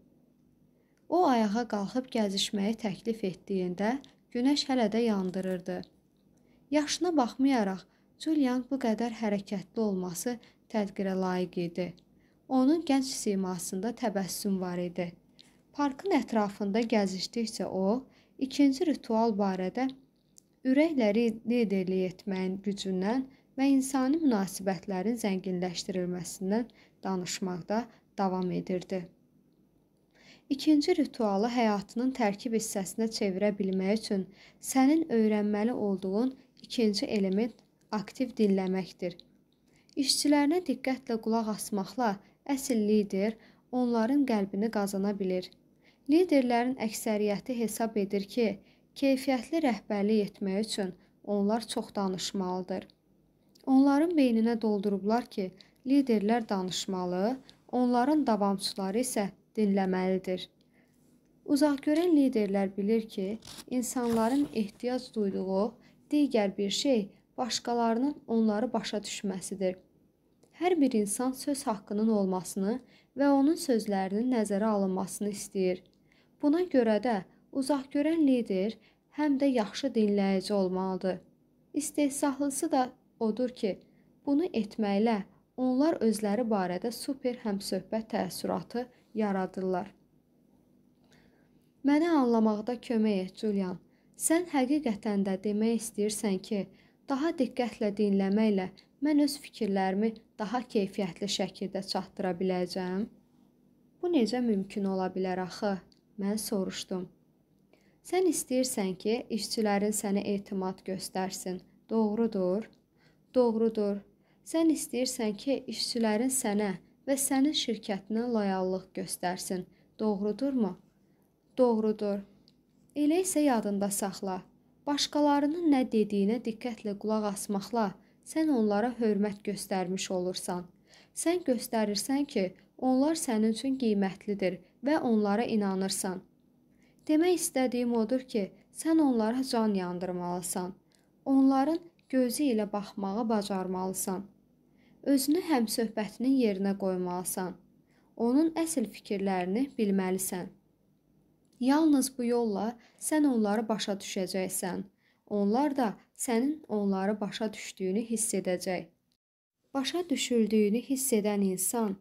O ayağa qalxıb gəzişməyi təklif etdiyində günəş hələ də yandırırdı. Yaşına baxmayaraq Julian bu qədər hərəkətli olması tədqirə layiq idi. Onun gənc simasında təbəssüm var idi. Parkın ətrafında gəzişdikcə o, ikinci ritual barədə ürəkləri liderlik etməyin gücündən və insani münasibətlərin zənginləşdirilməsindən danışmaqda davam edirdi. İkinci ritualı həyatının tərkib hissəsinə çevirə bilmək üçün sənin öyrənməli olduğun ikinci element aktiv dinləməkdir. İşçilərinə diqqətlə qulaq asmaqla əsl lider onların qəlbini qazana bilir. Liderlərin əksəriyyəti hesab edir ki, keyfiyyətli rəhbərlik etmək üçün onlar çox danışmalıdır. Onların beyninə doldurublar ki, liderlər danışmalı, onların davamçıları isə dinləməlidir. Uzaqgörən liderlər bilir ki, insanların ehtiyac duyduğu digər bir şey başqalarının onları başa düşməsidir. Hər bir insan söz haqqının olmasını və onun sözlərinin nəzərə alınmasını istəyir. Buna görə də uzaqgörən lider həm də yaxşı dinləyici olmalıdır. İstehsahlısı da odur ki, bunu etməklə Onlar özləri barədə super həmsöhbət təəssüratı yaradırlar. Məni anlamaqda kömək et, Julian. Sən həqiqətən də demək istəyirsən ki, daha diqqətlə dinləməklə mən öz fikirlərimi daha keyfiyyətli şəkildə çatdıra biləcəm? Bu necə mümkün ola bilər axı? Mən soruşdum. Sən istəyirsən ki, işçilərin sənə etimad göstərsin. Doğrudur? Doğrudur. Sən istəyirsən ki, işçilərin sənə və sənin şirkətinə loyallıq göstərsin. Doğrudurmu? Doğrudur. Elə isə yadında saxla. Başqalarının nə dediyinə diqqətlə qulaq asmaqla sən onlara hörmət göstərmiş olursan. Sən göstərirsən ki, onlar sənin üçün qiymətlidir və onlara inanırsan. Demək istədiyim odur ki, sən onlara can yandırmalısan. Onların gözü ilə baxmağı bacarmalısan. Özünü həmsöhbətinin yerinə qoymalısan. Onun əsl fikirlərini bilməlisən. Yalnız bu yolla sən onları başa düşəcəksən. Onlar da sənin onları başa düşdüyünü hiss edəcək. Başa düşüldüyünü hiss edən insan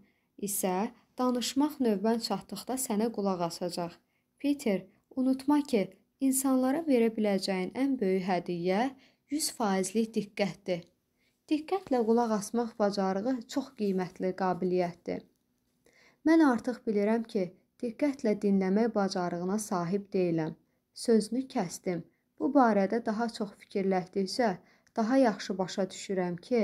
isə danışmaq növbən çatdıqda sənə qulaq asacaq. Peter, unutma ki, insanlara verə biləcəyin ən böyük hədiyyə 100%lik diqqətdir. Diqqətlə qulaq asmaq bacarığı çox qiymətli qabiliyyətdir. Mən artıq bilirəm ki, diqqətlə dinləmək bacarığına sahib deyiləm. Sözünü kəsdim. Bu barədə daha çox fikirləşdikcə daha yaxşı başa düşürəm ki,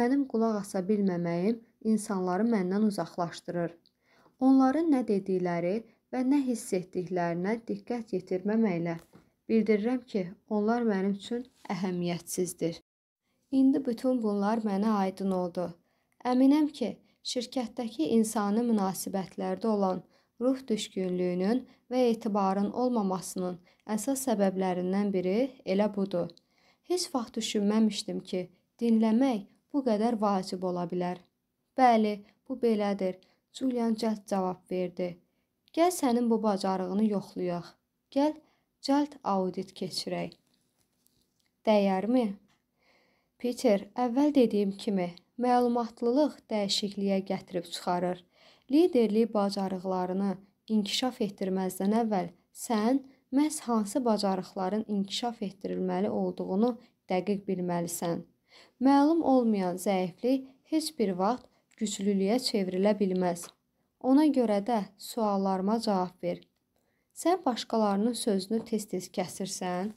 mənim qulaq asa bilməməyim insanları məndən uzaqlaşdırır. Onların nə dedikləri və nə hiss etdiklərinə diqqət yetirməməklə bildirirəm ki, onlar mənim üçün əhəmiyyətsizdir. İndi bütün bunlar mənə aydın oldu. Əminəm ki, şirkətdəki insani münasibətlərdə olan ruh düşkünlüyünün və etibarın olmamasının əsas səbəblərindən biri elə budur. Heç vaxt düşünməmişdim ki, dinləmək bu qədər vacib ola bilər. Bəli, bu belədir. Julian cəld cavab verdi. Gəl sənin bu bacarığını yoxlayaq. Gəl cəld audit keçirək. Dəyərmi? Peter, əvvəl dediyim kimi, məlumatlılıq dəyişikliyə gətirib çıxarır. Liderlik bacarıqlarını inkişaf etdirməzdən əvvəl sən məhz hansı bacarıqların inkişaf etdirilməli olduğunu dəqiq bilməlisən. Məlum olmayan zəiflik heç bir vaxt güclülüyə çevrilə bilməz. Ona görə də suallarıma cavab ver. Sən başqalarının sözünü tez-tez kəsirsən?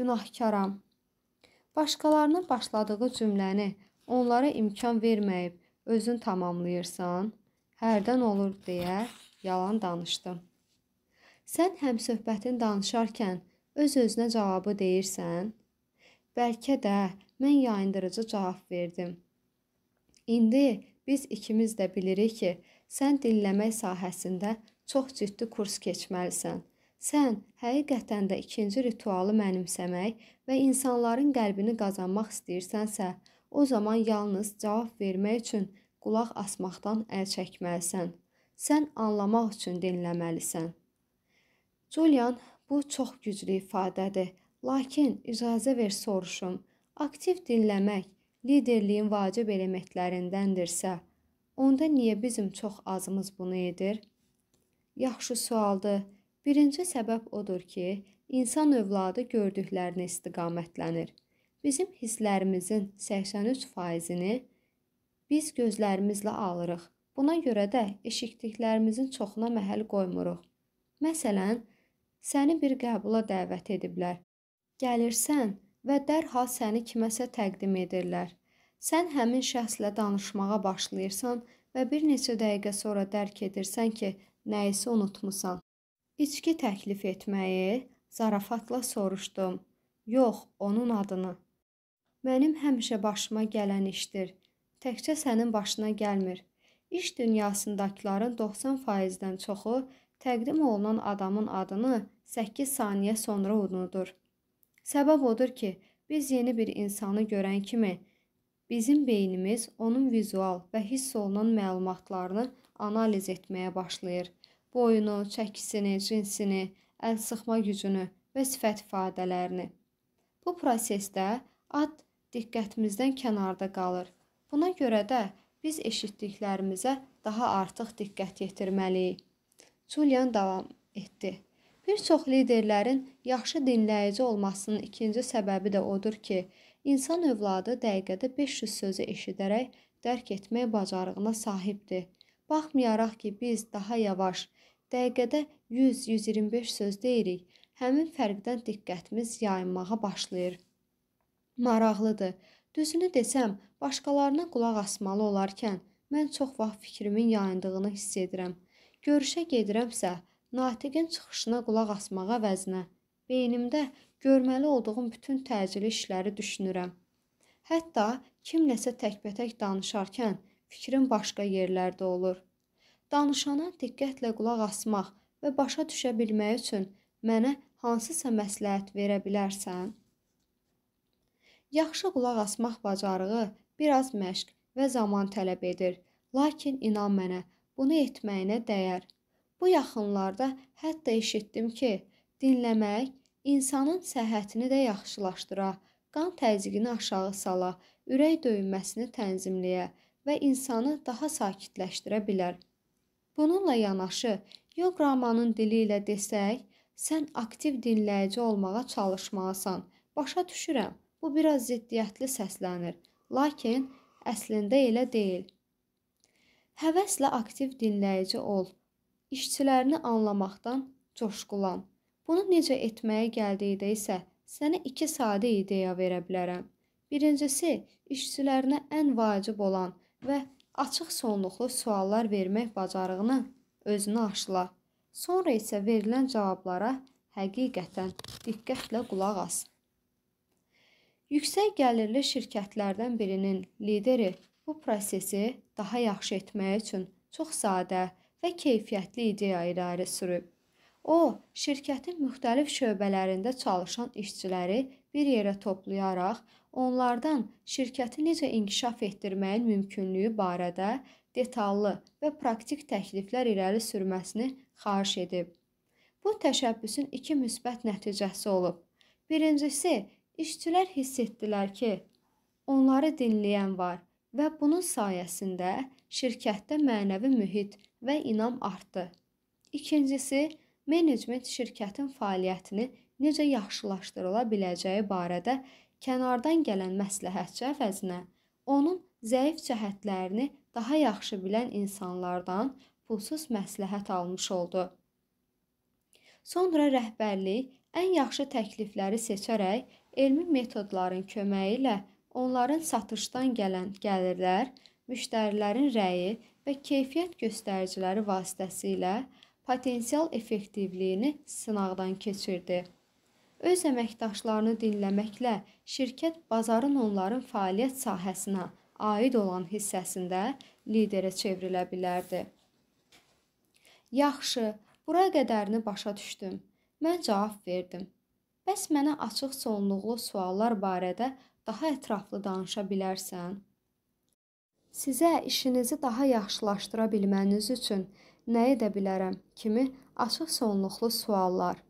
Günahkaram. Başqalarının başladığı cümləni onlara imkan verməyib özün tamamlayırsan, hərdən olur deyə yalan danışdı. Sən həm söhbətin danışarkən öz-özünə cavabı deyirsən, bəlkə də mən yayındırıcı cavab verdim. İndi biz ikimiz də bilirik ki, sən dinləmək sahəsində çox ciddi kurs keçməlisən Sən həqiqətən də ikinci ritualı mənimsəmək və insanların qəlbini qazanmaq istəyirsənsə, o zaman yalnız cavab vermək üçün qulaq asmaqdan əl çəkməlisən. Sən anlamaq üçün dinləməlisən. Julian, bu çox güclü ifadədir, lakin icazə ver soruşum. Aktiv dinləmək liderliyin vacib elementlərindəndirsə, onda niyə bizim çox azımız bunu edir? Yaxşı sualdır. Birinci səbəb odur ki, insan övladı gördüklərinə istiqamətlənir. Bizim hisslərimizin 83%-ni biz gözlərimizlə alırıq. Buna görə də eşitdiklərimizin çoxuna məhəl qoymuruq. Məsələn, səni bir qəbula dəvət ediblər. Gəlirsən və dərhal səni kiməsə təqdim edirlər. Sən həmin şəxslə danışmağa başlayırsan və bir neçə dəqiqə sonra dərk edirsən ki, nəyisə unutmusan. İçki təklif etməyi zarafatla soruşdum. Yox, onun adını. Mənim həmişə başıma gələn işdir. Təkcə sənin başına gəlmir. İş dünyasındakıların 90%-dən çoxu təqdim olunan adamın adını 8 saniyə sonra unudur. Səbəb odur ki, biz yeni bir insanı görən kimi bizim beynimiz onun vizual və hiss olunan məlumatlarını analiz etməyə başlayır boyunu, çəkisini, cinsini, əl sıxma gücünü və sifət ifadələrini. Bu prosesdə ad diqqətimizdən kənarda qalır. Buna görə də biz eşitdiklərimizə daha artıq diqqət yetirməliyik. Julian davam etdi. Bir çox liderlərin yaxşı dinləyici olmasının ikinci səbəbi də odur ki, insan övladı dəqiqədə 500 sözü eşidərək dərk etmək bacarığına sahibdir. Baxmayaraq ki, biz daha yavaş Dəqiqədə 100-125 söz deyirik. Həmin fərqdən diqqətimiz yayınmağa başlayır. Maraqlıdır. Düzünü desəm, başqalarına qulaq asmalı olarkən mən çox vaxt fikrimin yayındığını hiss edirəm. Görüşə gedirəmsə, natiqin çıxışına qulaq asmağa əvəzinə beynimdə görməli olduğum bütün təcili işləri düşünürəm. Hətta kimləsə təkbətək danışarkən fikrim başqa yerlərdə olur. Danışana diqqətlə qulaq asmaq və başa düşə bilmək üçün mənə hansısa məsləhət verə bilərsən? Yaxşı qulaq asmaq bacarığı biraz məşq və zaman tələb edir. Lakin inan mənə, bunu etməyinə dəyər. Bu yaxınlarda hətta eşitdim ki, dinləmək insanın səhhətini də yaxşılaşdıra, qan təzyiqini aşağı sala, ürək döyünməsini tənzimləyə və insanı daha sakitləşdirə bilər. Bununla yanaşı, yoqramanın dili ilə desək, sən aktiv dinləyici olmağa çalışmalısan. Başa düşürəm, bu biraz ziddiyyətli səslənir, lakin əslində elə deyil. Həvəslə aktiv dinləyici ol. İşçilərini anlamaqdan coşqulan. Bunu necə etməyə gəldikdə isə sənə iki sadə ideya verə bilərəm. Birincisi, işçilərinə ən vacib olan və açıq sonluqlu suallar vermək bacarığını özünə aşla. Sonra isə verilən cavablara həqiqətən diqqətlə qulaq as. Yüksək gəlirli şirkətlərdən birinin lideri bu prosesi daha yaxşı etmək üçün çox sadə və keyfiyyətli ideya irəli sürüb. O, şirkətin müxtəlif şöbələrində çalışan işçiləri bir yerə toplayaraq onlardan şirkəti necə inkişaf etdirməyin mümkünlüyü barədə detallı və praktik təkliflər irəli sürməsini xahiş edib. Bu təşəbbüsün iki müsbət nəticəsi olub. Birincisi, işçilər hiss etdilər ki, onları dinləyən var və bunun sayəsində şirkətdə mənəvi mühit və inam artdı. İkincisi, menecment şirkətin fəaliyyətini necə yaxşılaşdırıla biləcəyi barədə kənardan gələn məsləhətçi əvəzinə onun zəif cəhətlərini daha yaxşı bilən insanlardan pulsuz məsləhət almış oldu. Sonra rəhbərlik ən yaxşı təklifləri seçərək elmi metodların köməyi ilə onların satışdan gələn gəlirlər, müştərilərin rəyi və keyfiyyət göstəriciləri vasitəsilə potensial effektivliyini sınaqdan keçirdi. Öz əməkdaşlarını dinləməklə şirkət bazarın onların fəaliyyət sahəsinə aid olan hissəsində liderə çevrilə bilərdi. Yaxşı, bura qədərini başa düşdüm. Mən cavab verdim. Bəs mənə açıq sonluqlu suallar barədə daha ətraflı danışa bilərsən? Sizə işinizi daha yaxşılaşdıra bilməniz üçün nə edə bilərəm kimi açıq sonluqlu suallar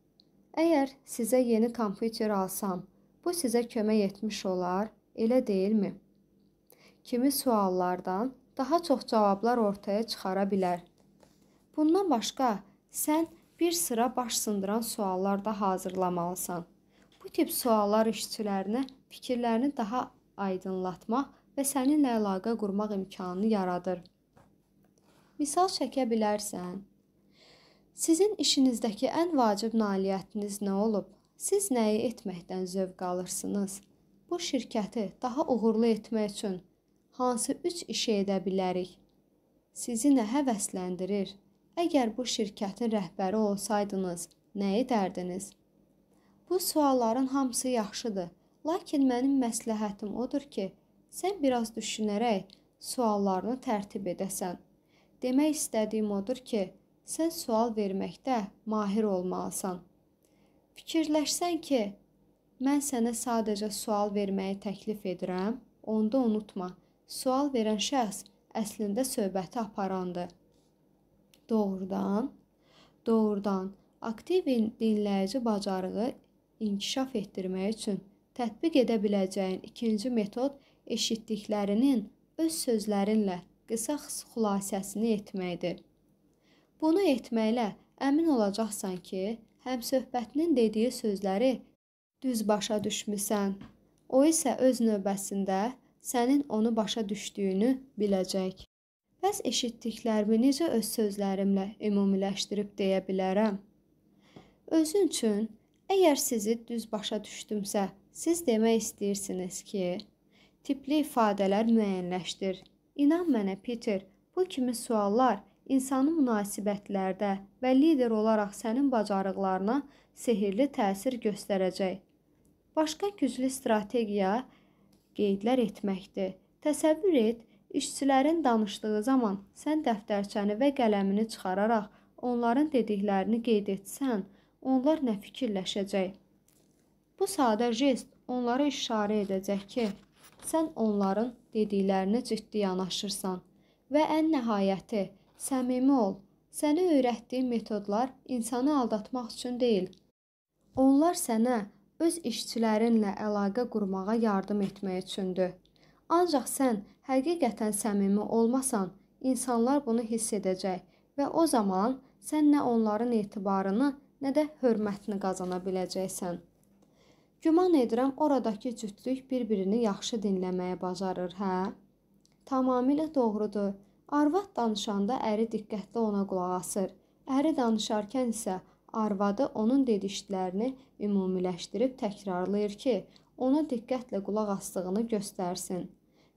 Əgər sizə yeni kompüter alsam, bu sizə kömək etmiş olar, elə deyilmi? Kimi suallardan daha çox cavablar ortaya çıxara bilər. Bundan başqa, sən bir sıra baş sındıran suallar da hazırlamalısan. Bu tip suallar işçilərinə fikirlərini daha aydınlatmaq və səninlə əlaqə qurmaq imkanı yaradır. Misal çəkə bilərsən. Sizin işinizdəki ən vacib nailiyyətiniz nə olub? Siz nəyi etməkdən zövq alırsınız? Bu şirkəti daha uğurlu etmək üçün hansı 3 işi edə bilərik? Sizi nə həvəsləndirir? Əgər bu şirkətin rəhbəri olsaydınız, nə edərdiniz? Bu sualların hamısı yaxşıdır, lakin mənim məsləhətim odur ki, sən biraz düşünərək suallarını tərtib edəsən. Demək istədiyim odur ki, sən sual verməkdə mahir olmalısan. Fikirləşsən ki, mən sənə sadəcə sual verməyi təklif edirəm, onda unutma, sual verən şəxs əslində söhbəti aparandır. Doğrudan, doğrudan aktiv dinləyici bacarığı inkişaf etdirmək üçün tətbiq edə biləcəyin ikinci metod eşitdiklərinin öz sözlərinlə qısa xülasəsini etməkdir. Bunu etməklə əmin olacaqsan ki, həmsöhbətinin dediyi sözləri düz başa düşmüsən. O isə öz növbəsində sənin onu başa düşdüyünü biləcək. Bəs eşitdiklərimi necə öz sözlərimlə ümumiləşdirib deyə bilərəm? Özün üçün əgər sizi düz başa düşdümsə, siz demək istəyirsiniz ki, tipli ifadələr müəyyənləşdir. İnan mənə, Peter, bu kimi suallar insanı münasibətlərdə və lider olaraq sənin bacarıqlarına sehrli təsir göstərəcək. Başqa güclü strategiya qeydlər etməkdir. Təsəvvür et, işçilərin danışdığı zaman sən dəftərçəni və qələmini çıxararaq onların dediklərini qeyd etsən, onlar nə fikirləşəcək? Bu sadə jest onlara işarə edəcək ki, sən onların dediklərinə ciddi yanaşırsan və ən nəhayəti Səmimi ol. Sənə öyrətdiyim metodlar insanı aldatmaq üçün deyil. Onlar sənə öz işçilərinlə əlaqə qurmağa yardım etmək üçündür. Ancaq sən həqiqətən səmimi olmasan, insanlar bunu hiss edəcək və o zaman sən nə onların etibarını, nə də hörmətini qazana biləcəksən. Güman edirəm oradakı cütlük bir-birini yaxşı dinləməyə bacarır, hə? Tamamilə doğrudur. Arvad danışanda əri diqqətlə ona qulaq asır. Əri danışarkən isə arvadı onun dediklərini ümumiləşdirib təkrarlayır ki, ona diqqətlə qulaq asdığını göstərsin.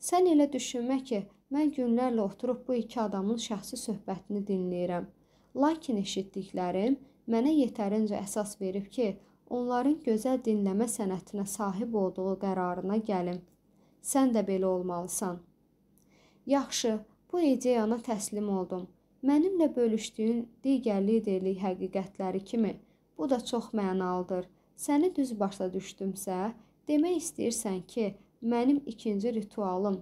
Sən elə düşünmə ki, mən günlərlə oturub bu iki adamın şəxsi söhbətini dinləyirəm. Lakin eşitdiklərim mənə yetərincə əsas verib ki, onların gözəl dinləmə sənətinə sahib olduğu qərarına gəlim. Sən də belə olmalısan. Yaxşı, Bu ideyana təslim oldum. Mənimlə bölüşdüyün digər liderlik həqiqətləri kimi bu da çox mənalıdır. Səni düz başa düşdümsə, demək istəyirsən ki, mənim ikinci ritualım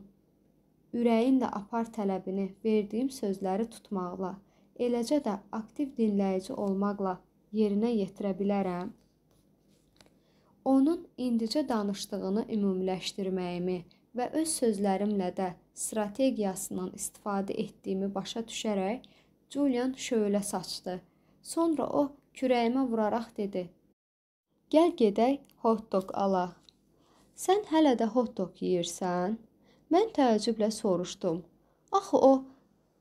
ürəyin də apar tələbini verdiyim sözləri tutmaqla, eləcə də aktiv dinləyici olmaqla yerinə yetirə bilərəm. Onun indicə danışdığını ümumiləşdirməyimi və öz sözlərimlə də strategiyasından istifadə etdiyimi başa düşərək Julian şöylə saçdı. Sonra o kürəyimə vuraraq dedi: "Gəl gedək, hotdog alaq." "Sən hələ də hotdog yeyirsən?" Mən təəccüblə soruşdum. Axı o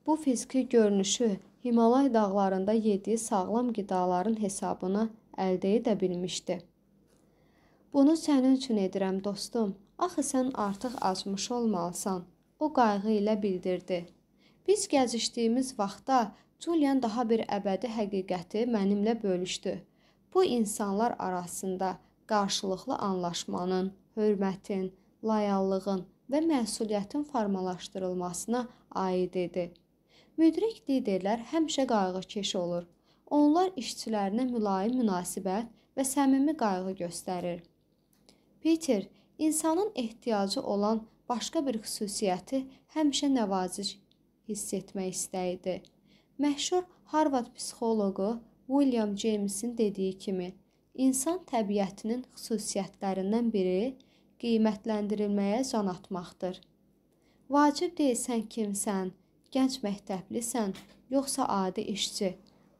bu fiziki görünüşü Himalay dağlarında yediyi sağlam qidaların hesabına əldə edə bilmişdi. Bunu sənin üçün edirəm dostum. Axı sən artıq açmış olmalısan o qayğı ilə bildirdi. Biz gəzişdiyimiz vaxtda Julian daha bir əbədi həqiqəti mənimlə bölüşdü. Bu insanlar arasında qarşılıqlı anlaşmanın, hörmətin, layallığın və məsuliyyətin formalaşdırılmasına aid idi. Müdrik liderlər həmişə qayğıkeş olur. Onlar işçilərinə mülayim münasibət və səmimi qayğı göstərir. Peter insanın ehtiyacı olan başqa bir xüsusiyyəti həmişə nəvaziş hiss etmək istəyidir. Məşhur Harvard psixoloqu William Jamesin dediyi kimi, insan təbiətinin xüsusiyyətlərindən biri qiymətləndirilməyə can atmaqdır. Vacib deyil sən kimsən, gənc məktəblisən, yoxsa adi işçi.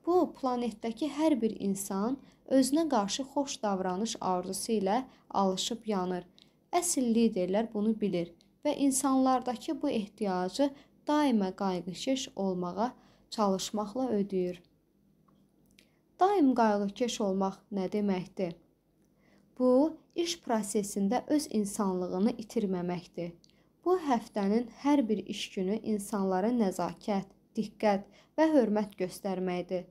Bu planetdəki hər bir insan özünə qarşı xoş davranış arzusu ilə alışıb yanır Əsl liderlər bunu bilir və insanlardakı bu ehtiyacı daima qayğıkeş olmağa çalışmaqla ödəyir. Daim qayğıkeş olmaq nə deməkdir? Bu, iş prosesində öz insanlığını itirməməkdir. Bu həftənin hər bir iş günü insanlara nəzakət, diqqət və hörmət göstərməkdir.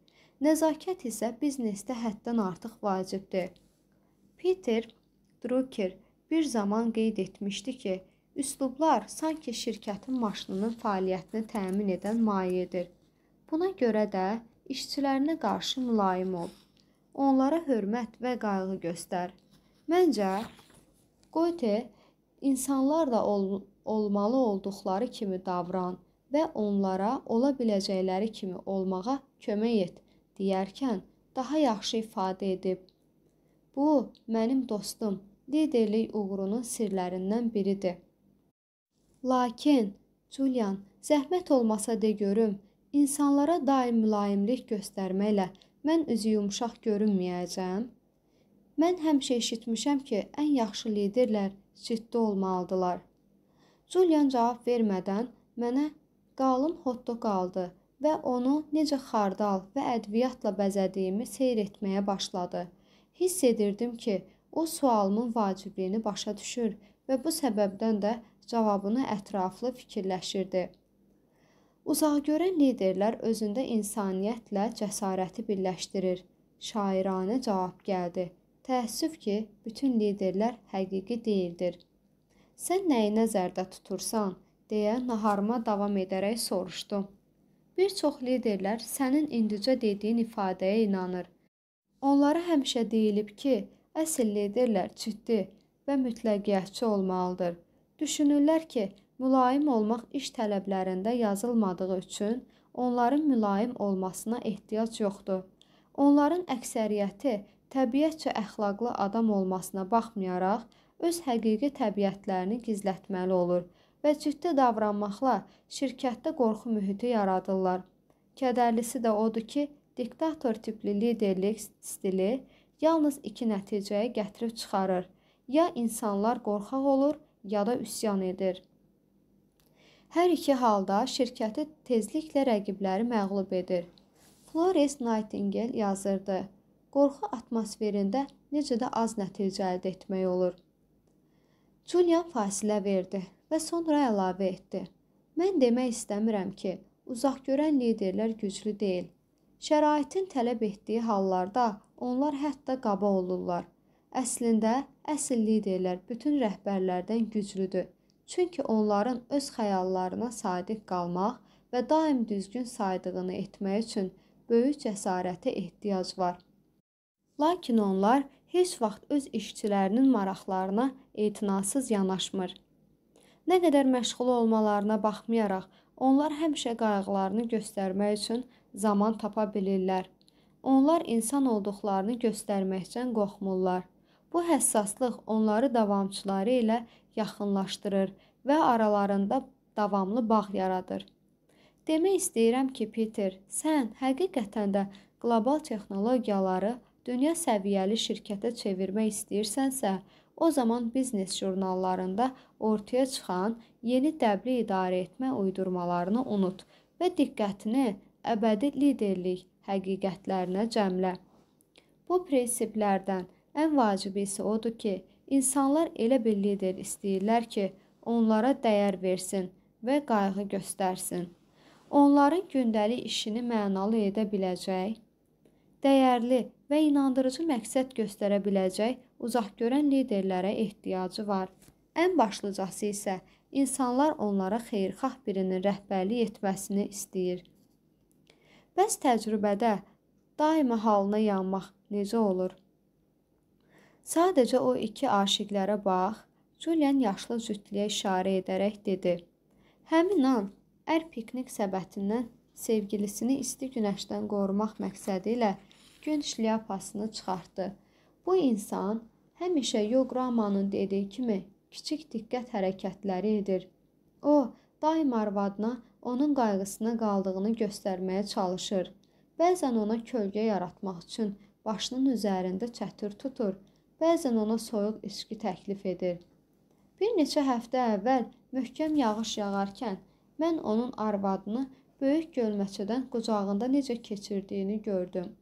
Nəzakət isə biznesdə həddən artıq vacibdir. Peter Drucker bir zaman qeyd etmişdi ki, üslublar sanki şirkətin maşınının fəaliyyətini təmin edən mayedir. Buna görə də işçilərinə qarşı mülayim ol. Onlara hörmət və qayğı göstər. Məncə Goethe insanlarla ol olmalı olduqları kimi davran və onlara ola biləcəkləri kimi olmağa kömək et deyərkən daha yaxşı ifadə edib. Bu mənim dostum liderlik uğurunun sirlərindən biridir. Lakin Julian, zəhmət olmasa de görüm, insanlara daim mülayimlik göstərməklə mən üzü yumşaq görünməyəcəm? Mən həmişə eşitmişəm ki, ən yaxşı liderlər ciddi olmalıdılar. Julian cavab vermədən mənə qalın hotdog aldı və onu necə xardal və ədviyyatla bəzədiyimi seyr etməyə başladı. Hiss edirdim ki, O sualımın vacibliyini başa düşür və bu səbəbdən də cavabını ətraflı fikirləşirdi. Uzaqgörən liderlər özündə insaniyyətlə cəsarəti birləşdirir. Şairanə cavab gəldi. Təəssüf ki, bütün liderlər həqiqi deyildir. Sən nəyi nəzərdə tutursan? deyə naharıma davam edərək soruşdu. Bir çox liderlər sənin indicə dediyin ifadəyə inanır. Onlara həmişə deyilib ki, Əsl liderlər ciddi və mütləqiyyətçi olmalıdır. Düşünürlər ki, mülayim olmaq iş tələblərində yazılmadığı üçün onların mülayim olmasına ehtiyac yoxdur. Onların əksəriyyəti təbiətcə əxlaqlı adam olmasına baxmayaraq öz həqiqi təbiətlərini gizlətməli olur və ciddi davranmaqla şirkətdə qorxu mühiti yaradırlar. Kədərlisi də odur ki, diktator tipli liderlik stili yalnız iki nəticəyə gətirib çıxarır. Ya insanlar qorxaq olur, ya da üsyan edir. Hər iki halda şirkəti tezliklə rəqibləri məğlub edir. Flores Nightingale yazırdı: Qorxu atmosferində necə də az nəticə əldə etmək olur. Julian fasilə verdi və sonra əlavə etdi: Mən demək istəmirəm ki, uzaqgörən liderlər güclü deyil. Şəraitin tələb etdiyi hallarda Onlar hətta qaba olurlar. Əslində əsillik deyirlər, bütün rəhbərlərdən güclüdür. Çünki onların öz xəyallarına sadiq qalmaq və daim düzgün saydığını etmək üçün böyük cəsarətə ehtiyac var. Lakin onlar heç vaxt öz işçilərinin maraqlarına etinasız yanaşmır. Nə qədər məşğul olmalarına baxmayaraq, onlar həmişə qayğılarını göstərmək üçün zaman tapa bilirlər. Onlar insan olduqlarını göstərməkdən qorxmurlar. Bu həssaslıq onları davamçıları ilə yaxınlaşdırır və aralarında davamlı bağ yaradır. Demək istəyirəm ki, Peter, sən həqiqətən də qlobal texnologiyaları dünya səviyyəli şirkətə çevirmək istəyirsənsə, o zaman biznes jurnallarında ortaya çıxan yeni dəbli idarəetmə uydurmalarını unut və diqqətini əbədi liderlik həqiqətlərinə cəmlə. Bu prinsiplərdən ən vacibi isə odur ki, insanlar elə bir lider istəyirlər ki, onlara dəyər versin və qayğı göstərsin. Onların gündəlik işini mənalı edə biləcək, dəyərli və inandırıcı məqsəd göstərə biləcək uzaqgörən liderlərə ehtiyacı var. Ən başlıcası isə insanlar onlara xeyirxah birinin rəhbərlik etməsini istəyir. Bəs təcrübədə daima halına yanmaq necə olur? Sadəcə o iki aşiqlərə bax, Julian yaşlı cütlüyə işarə edərək dedi. Həmin an ər piknik səbətindən sevgilisini isti günəşdən qorumaq məqsədi ilə gün şlyapasını çıxartdı. Bu insan həmişə Yoqramanın dediyi kimi kiçik diqqət hərəkətləri edir. O daim arvadına onun qayğısına qaldığını göstərməyə çalışır. Bəzən ona kölgə yaratmaq üçün başının üzərində çətir tutur, bəzən ona soyuq içki təklif edir. Bir neçə həftə əvvəl möhkəm yağış yağarkən mən onun arvadını böyük gölməçədən qucağında necə keçirdiyini gördüm.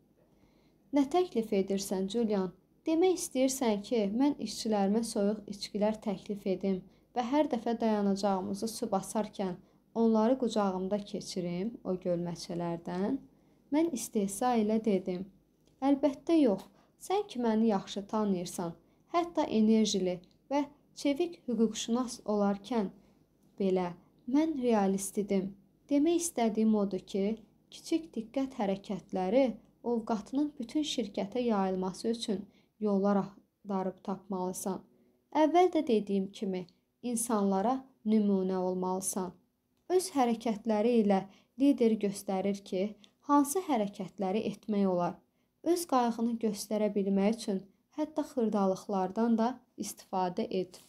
Nə təklif edirsən, Julian? Demək istəyirsən ki, mən işçilərimə soyuq içkilər təklif edim və hər dəfə dayanacağımızı su basarkən Onları qucağımda keçirim o gölməçələrdən. Mən istehza ilə dedim. Əlbəttə yox. Sən ki məni yaxşı tanıyırsan, hətta enerjili və çevik hüquqşünas olarkən belə mən realist idim. Demək istədiyim odur ki, kiçik diqqət hərəkətləri ovqatının bütün şirkətə yayılması üçün yollar axtarıb tapmalısan. Əvvəl də dediyim kimi, insanlara nümunə olmalısan öz hərəkətləri ilə lider göstərir ki, hansı hərəkətləri etmək olar. Öz qayğını göstərə bilmək üçün hətta xırdalıqlardan da istifadə et.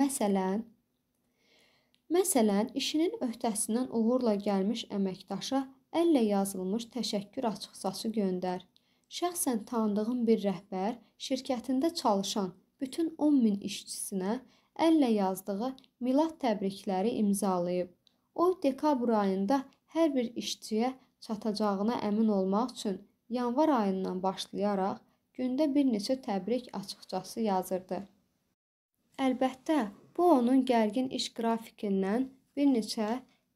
Məsələn, Məsələn, işinin öhdəsindən uğurla gəlmiş əməkdaşa əllə yazılmış təşəkkür açıqçası göndər. Şəxsən tanıdığın bir rəhbər şirkətində çalışan bütün 10 min işçisinə əllə yazdığı milad təbrikləri imzalayıb. O dekabr ayında hər bir işçiyə çatacağına əmin olmaq üçün yanvar ayından başlayaraq gündə bir neçə təbrik açıqcası yazırdı. Əlbəttə, bu onun gərgin iş qrafikindən bir neçə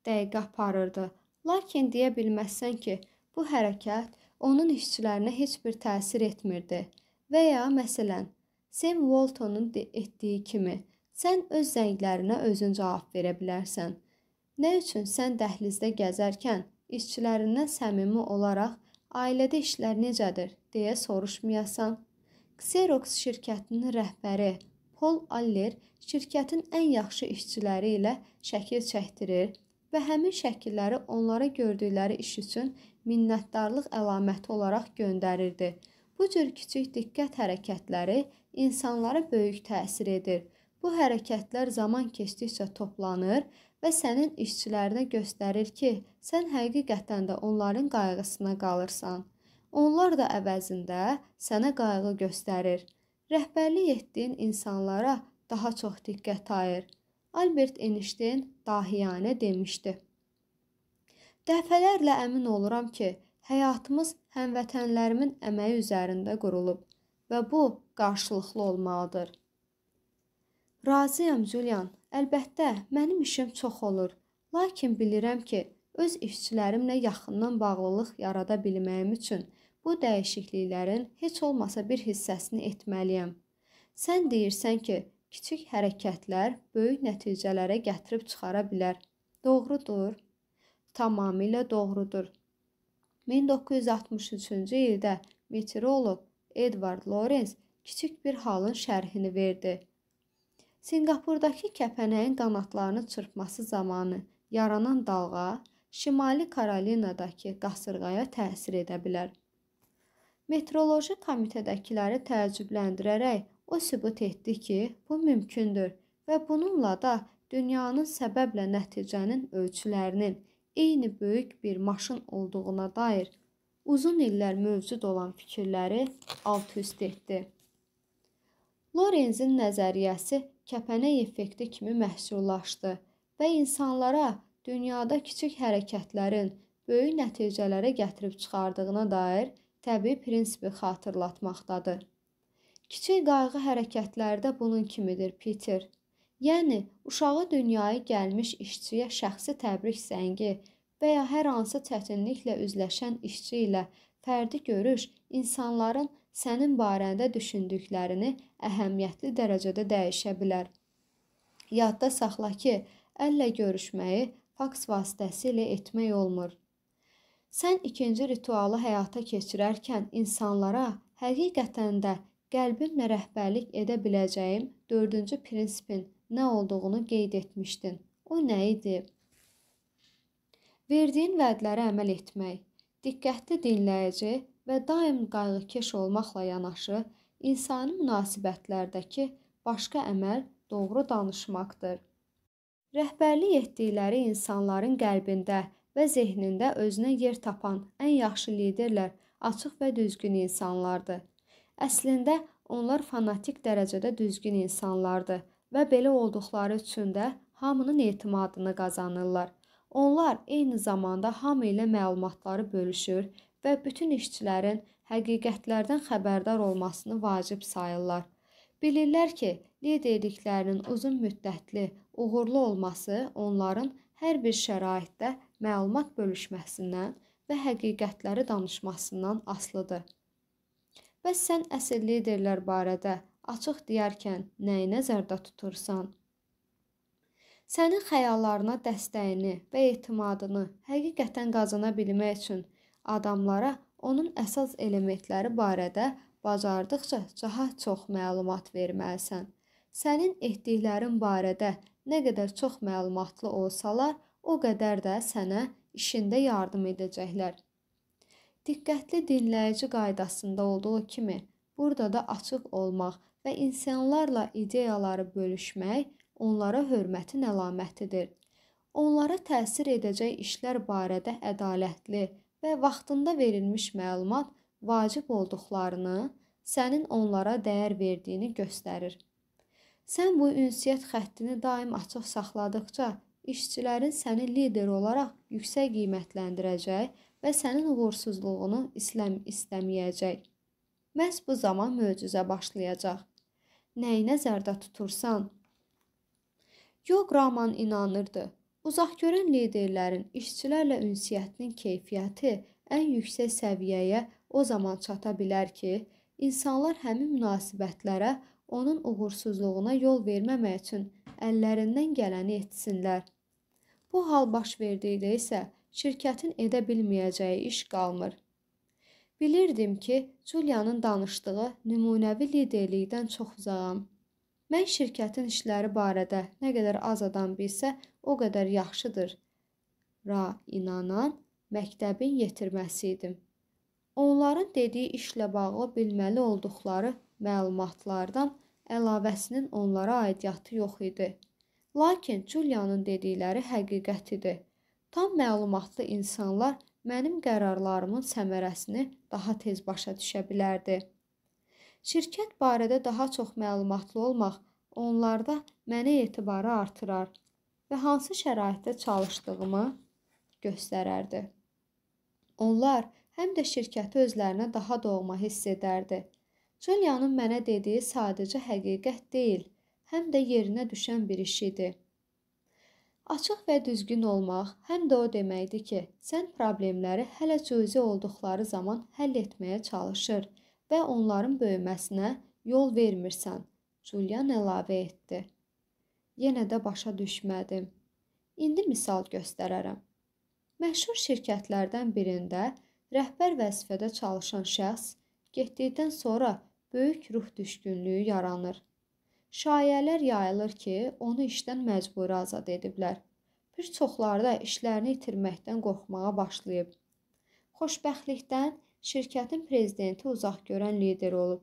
dəqiqə aparırdı. Lakin deyə bilməzsən ki, bu hərəkət onun işçilərinə heç bir təsir etmirdi. Və ya məsələn, Sem Waltonun etdiyi kimi Sən öz zənglərinə özün cavab verə bilərsən. Nə üçün sən dəhlizdə gəzərkən işçilərindən səmimi olaraq ailədə işlər necədir deyə soruşmayasan? Xerox şirkətinin rəhbəri Paul Aller şirkətin ən yaxşı işçiləri ilə şəkil çəkdirir və həmin şəkilləri onlara gördükləri iş üçün minnətdarlıq əlaməti olaraq göndərirdi. Bu cür kiçik diqqət hərəkətləri insanlara böyük təsir edir Bu hərəkətlər zaman keçdikcə toplanır və sənin işçilərinə göstərir ki, sən həqiqətən də onların qayğısına qalırsan. Onlar da əvəzində sənə qayğı göstərir. Rəhbərlik etdiyin insanlara daha çox diqqət ayır. Albert Einstein dahiyanə demişdi. Dəfələrlə əmin oluram ki, həyatımız həmvətənlərimin əməyi üzərində qurulub və bu qarşılıqlı olmalıdır. Razıyam Julian. Əlbəttə, mənim işim çox olur. Lakin bilirəm ki, öz işçilərimlə yaxından bağlılıq yarada bilməyim üçün bu dəyişikliklərin heç olmasa bir hissəsini etməliyəm. Sən deyirsən ki, kiçik hərəkətlər böyük nəticələrə gətirib çıxara bilər. Doğrudur. Tamamilə doğrudur. 1963-cü ildə meteoroloq Edward Lorenz kiçik bir halın şərhini verdi. Sinqapurdakı kəpənəyin qanadlarını çırpması zamanı yaranan dalğa Şimali Karolinadakı qasırğaya təsir edə bilər. Meteoroloji komitədəkiləri təəccübləndirərək o sübut etdi ki, bu mümkündür və bununla da dünyanın səbəblə nəticənin ölçülərinin eyni böyük bir maşın olduğuna dair uzun illər mövcud olan fikirləri alt-üst etdi. Lorenzin nəzəriyyəsi kəpənək effekti kimi məhsullaşdı və insanlara dünyada kiçik hərəkətlərin böyük nəticələrə gətirib çıxardığına dair təbii prinsipi xatırlatmaqdadır. Kiçik qayğı hərəkətlərdə bunun kimidir, Peter. Yəni uşağı dünyaya gəlmiş işçiyə şəxsi təbrik zəngi və ya hər hansı çətinliklə üzləşən işçi ilə fərdi görüş insanların sənin barəndə düşündüklərini əhəmiyyətli dərəcədə dəyişə bilər. Yadda saxla ki, əllə görüşməyi faks vasitəsilə etmək olmur. Sən ikinci ritualı həyata keçirərkən insanlara həqiqətən də qəlbinlə rəhbərlik edə biləcəyim dördüncü prinsipin nə olduğunu qeyd etmişdin. O nə idi? Verdiyin vədlərə əməl etmək, diqqətli dinləyici və daim qayğıkeş olmaqla yanaşı, insani münasibətlərdəki başqa əməl doğru danışmaqdır. Rəhbərlik etdikləri insanların qəlbində və zehnində özünə yer tapan ən yaxşı liderlər açıq və düzgün insanlardır. Əslində onlar fanatik dərəcədə düzgün insanlardır və belə olduqları üçün də hamının etimadını qazanırlar. Onlar eyni zamanda hamı ilə məlumatları bölüşür və bütün işçilərin həqiqətlərdən xəbərdar olmasını vacib sayırlar. Bilirlər ki, liderliklərinin uzun müddətli, uğurlu olması onların hər bir şəraitdə məlumat bölüşməsindən və həqiqətləri danışmasından asılıdır. Bəs sən əsl liderlər barədə açıq deyərkən nəyi nəzərdə tutursan? Sənin xəyallarına dəstəyini və etimadını həqiqətən qazana bilmək üçün adamlara onun əsas elementləri barədə bacardıqca daha çox məlumat verməlisən. Sənin etdiklərin barədə nə qədər çox məlumatlı olsalar, o qədər də sənə işində yardım edəcəklər. Diqqətli dinləyici qaydasında olduğu kimi, burada da açıq olmaq və insanlarla ideyaları bölüşmək onlara hörmətin əlamətidir. Onlara təsir edəcək işlər barədə ədalətli, və vaxtında verilmiş məlumat vacib olduqlarını, sənin onlara dəyər verdiyini göstərir. Sən bu ünsiyyət xəttini daim açıq saxladıkca işçilərin səni lider olaraq yüksək qiymətləndirəcək və sənin uğursuzluğunu isləm istəməyəcək. Məhz bu zaman möcüzə başlayacaq. Nəyi nəzərdə tutursan? Yoq Raman inanırdı. Uzaqgörən liderlərin işçilərlə ünsiyyətinin keyfiyyəti ən yüksək səviyyəyə o zaman çata bilər ki, insanlar həmin münasibətlərə onun uğursuzluğuna yol verməmək üçün əllərindən gələni etsinlər. Bu hal baş verdikdə isə şirkətin edə bilməyəcəyi iş qalmır. Bilirdim ki, Julianın danışdığı nümunəvi liderlikdən çox uzağam. Mən şirkətin işləri barədə nə qədər az adam bilsə, o qədər yaxşıdır ra inanan məktəbin yetirməsi idim. Onların dediyi işlə bağlı bilməli olduqları məlumatlardan əlavəsinin onlara aidiyyatı yox idi. Lakin Julianın dedikləri həqiqət idi. Tam məlumatlı insanlar mənim qərarlarımın səmərəsini daha tez başa düşə bilərdi. Şirkət barədə daha çox məlumatlı olmaq onlarda mənə etibarı artırar və hansı şəraitdə çalışdığımı göstərərdi. Onlar həm də şirkəti özlərinə daha doğma hiss edərdi. Julianın mənə dediyi sadəcə həqiqət deyil, həm də yerinə düşən bir iş idi. Açıq və düzgün olmaq həm də o deməkdir ki, sən problemləri hələ cüzi olduqları zaman həll etməyə çalışır və onların böyüməsinə yol vermirsən, Julian əlavə etdi yenə də başa düşmədim. İndi misal göstərərəm. Məşhur şirkətlərdən birində rəhbər vəzifədə çalışan şəxs getdikdən sonra böyük ruh düşkünlüyü yaranır. Şayələr yayılır ki, onu işdən məcburi azad ediblər. Bir çoxları da işlərini itirməkdən qorxmağa başlayıb. Xoşbəxtlikdən şirkətin prezidenti uzaqgörən lider olub.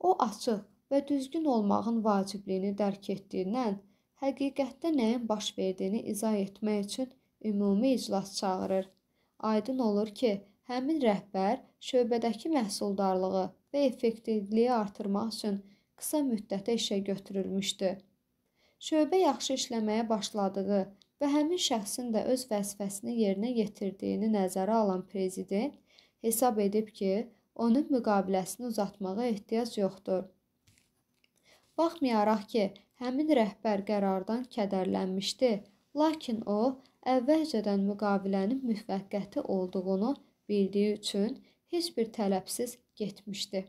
O açıq və düzgün olmağın vacibliyini dərk etdiyindən həqiqətdə nəyin baş verdiyini izah etmək üçün ümumi iclas çağırır. Aydın olur ki, həmin rəhbər şöbədəki məhsuldarlığı və effektivliyi artırmaq üçün qısa müddətə işə götürülmüşdü. Şöbə yaxşı işləməyə başladığı və həmin şəxsin də öz vəzifəsini yerinə yetirdiyini nəzərə alan prezident hesab edib ki, onun müqabiləsini uzatmağa ehtiyac yoxdur. Baxmayaraq ki, Həmin rəhbər qərardan kədərlənmişdi, lakin o əvvəlcədən müqavilənin müvəqqəti olduğunu bildiyi üçün heç bir tələbsiz getmişdi.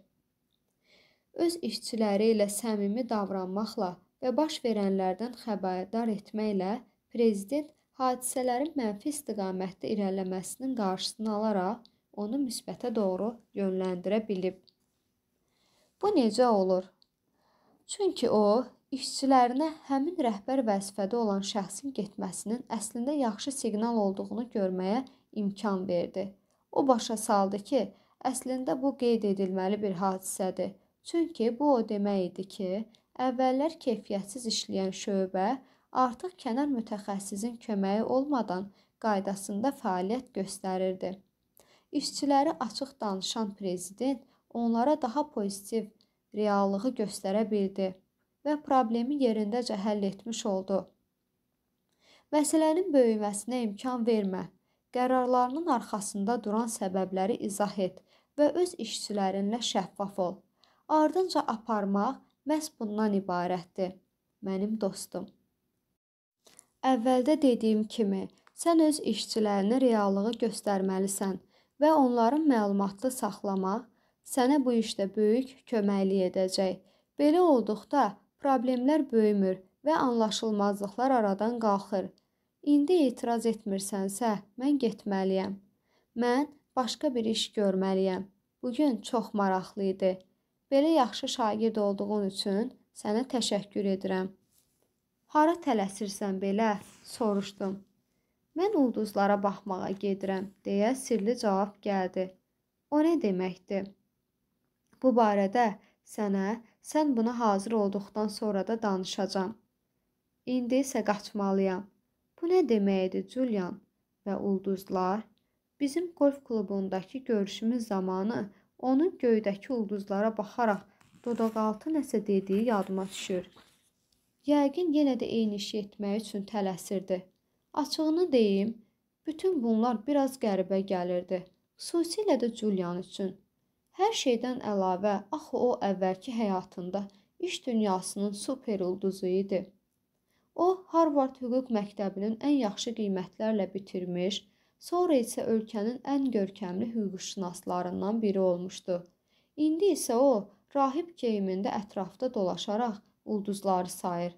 Öz işçiləri ilə səmimi davranmaqla və baş verənlərdən xəbərdar etməklə prezident hadisələrin mənfi istiqamətdə irəliləməsinin qarşısını alaraq onu müsbətə doğru yönləndirə bilib. Bu necə olur? Çünki o işçilərinə həmin rəhbər vəzifədə olan şəxsin getməsinin əslində yaxşı siqnal olduğunu görməyə imkan verdi. O başa saldı ki, əslində bu qeyd edilməli bir hadisədir. Çünki bu o demək idi ki, əvvəllər keyfiyyətsiz işləyən şöbə artıq kənar mütəxəssisin köməyi olmadan qaydasında fəaliyyət göstərirdi. İşçiləri açıq danışan prezident onlara daha pozitiv reallığı göstərə bildi və problemi yerindəcə həll etmiş oldu. Məsələnin böyüməsinə imkan vermə. Qərarlarının arxasında duran səbəbləri izah et və öz işçilərinlə şəffaf ol. Ardınca aparmaq məhz bundan ibarətdir. Mənim dostum. Əvvəldə dediyim kimi, sən öz işçilərini reallığı göstərməlisən və onların məlumatlı saxlamaq sənə bu işdə böyük köməklik edəcək. Belə olduqda problemlər böyümür və anlaşılmazlıqlar aradan qalxır. İndi etiraz etmirsənsə, mən getməliyəm. Mən başqa bir iş görməliyəm. Bu gün çox maraqlı idi. Belə yaxşı şagird olduğun üçün sənə təşəkkür edirəm. Hara tələsirsən belə? soruşdum. Mən ulduzlara baxmağa gedirəm, deyə sirli cavab gəldi. O nə deməkdir? Bu barədə sənə Sən buna hazır olduqdan sonra da danışacağam. İndi isə qaçmalıyam. Bu nə deməkdir, Julian? Və ulduzlar bizim qolf klubundakı görüşümüz zamanı onun göydəki ulduzlara baxaraq dodaqaltı nəsə dediyi yadıma düşür. Yəqin yenə də eyni işi etmək üçün tələsirdi. Açığını deyim, bütün bunlar biraz qəribə gəlirdi. Xüsusilə də Julian üçün. Hər şeydən əlavə, axı o əvvəlki həyatında iş dünyasının super ulduzu idi. O Harvard Hüquq Məktəbinin ən yaxşı qiymətlərlə bitirmiş, sonra isə ölkənin ən görkəmli hüquqşünaslarından biri olmuşdu. İndi isə o rahib geyimində ətrafda dolaşaraq ulduzları sayır.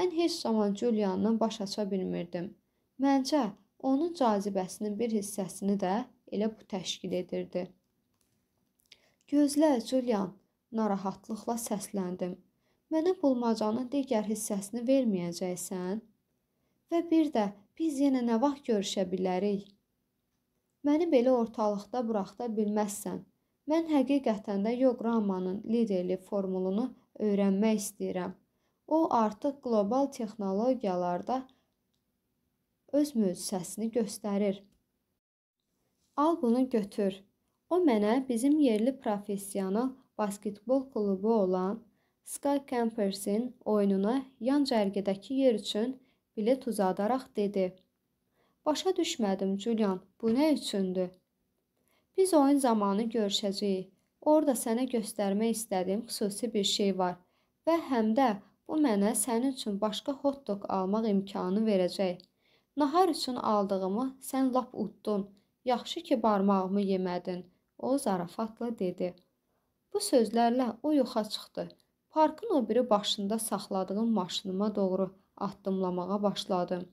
Mən heç zaman Juliandan baş aça bilmirdim. Məncə, onun cazibəsinin bir hissəsini də elə bu təşkil edirdi. Gözlə, Julian, narahatlıqla səsləndim. Mənə bulmacanın digər hissəsini verməyəcəksən? Və bir də biz yenə nə vaxt görüşə bilərik? Məni belə ortalıqda buraxda bilməzsən. Mən həqiqətən də yoqramanın liderli formulunu öyrənmək istəyirəm. O artıq qlobal texnologiyalarda öz möcüzəsini göstərir. Al bunu götür. O mənə bizim yerli professional basketbol klubu olan Sky Campersin oyununa yan cərgədəki yer üçün bilet uzadaraq dedi. Başa düşmədim Julian, bu nə üçündür? Biz oyun zamanı görüşəcəyik. Orda sənə göstərmək istədiyim xüsusi bir şey var və həm də bu mənə sənin üçün başqa hot dog almaq imkanı verəcək. Nahar üçün aldığımı sən lap utdun. Yaxşı ki, barmağımı yemədin.'' O zarafatla dedi. Bu sözlərlə o yoxa çıxdı. Parkın o biri başında saxladığım maşınıma doğru addımlamağa başladım.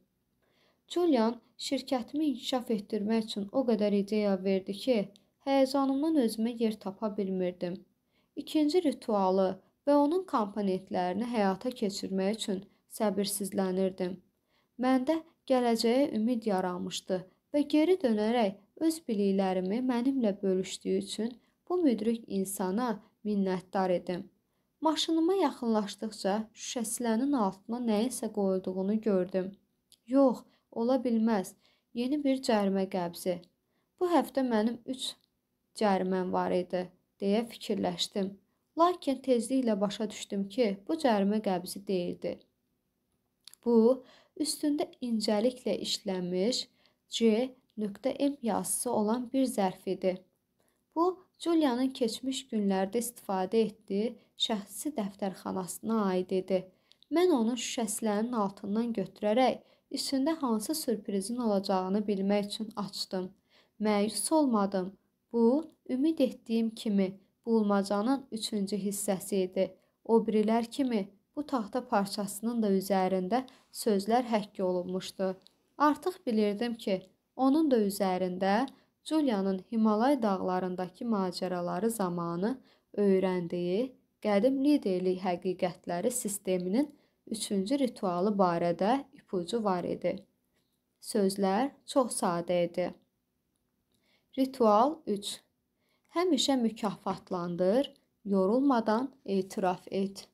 Julian şirkətimi inkişaf etdirmək üçün o qədər ideya verdi ki, həyəcanımdan özümə yer tapa bilmirdim. İkinci ritualı və onun komponentlərini həyata keçirmək üçün səbirsizlənirdim. Məndə gələcəyə ümid yaranmışdı və geri dönərək öz biliklərimi mənimlə bölüşdüyü üçün bu müdrik insana minnətdar edim. Maşınıma yaxınlaşdıqca şüşəsinin altına nəyisə qoyulduğunu gördüm. Yox, ola bilməz. Yeni bir cərimə qəbzi. Bu həftə mənim 3 cəriməm var idi, deyə fikirləşdim. Lakin tezliklə başa düşdüm ki, bu cərimə qəbzi deyildi. Bu üstündə incəliklə işlənmiş C .m yazısı olan bir zərf idi. Bu, Julianın keçmiş günlərdə istifadə etdiyi şəxsi dəftərxanasına aid idi. Mən onu şüşəsilərinin altından götürərək üstündə hansı sürprizin olacağını bilmək üçün açdım. Məyus olmadım. Bu, ümid etdiyim kimi bulmacanın üçüncü hissəsi idi. O birilər kimi bu taxta parçasının da üzərində sözlər həkk olunmuşdu. Artıq bilirdim ki, Onun da üzərində Julianın Himalay dağlarındakı macəraları zamanı öyrəndiyi qədim liderlik həqiqətləri sisteminin üçüncü ritualı barədə ipucu var idi. Sözlər çox sadə idi. Ritual 3. Həmişə mükafatlandır, yorulmadan etiraf et.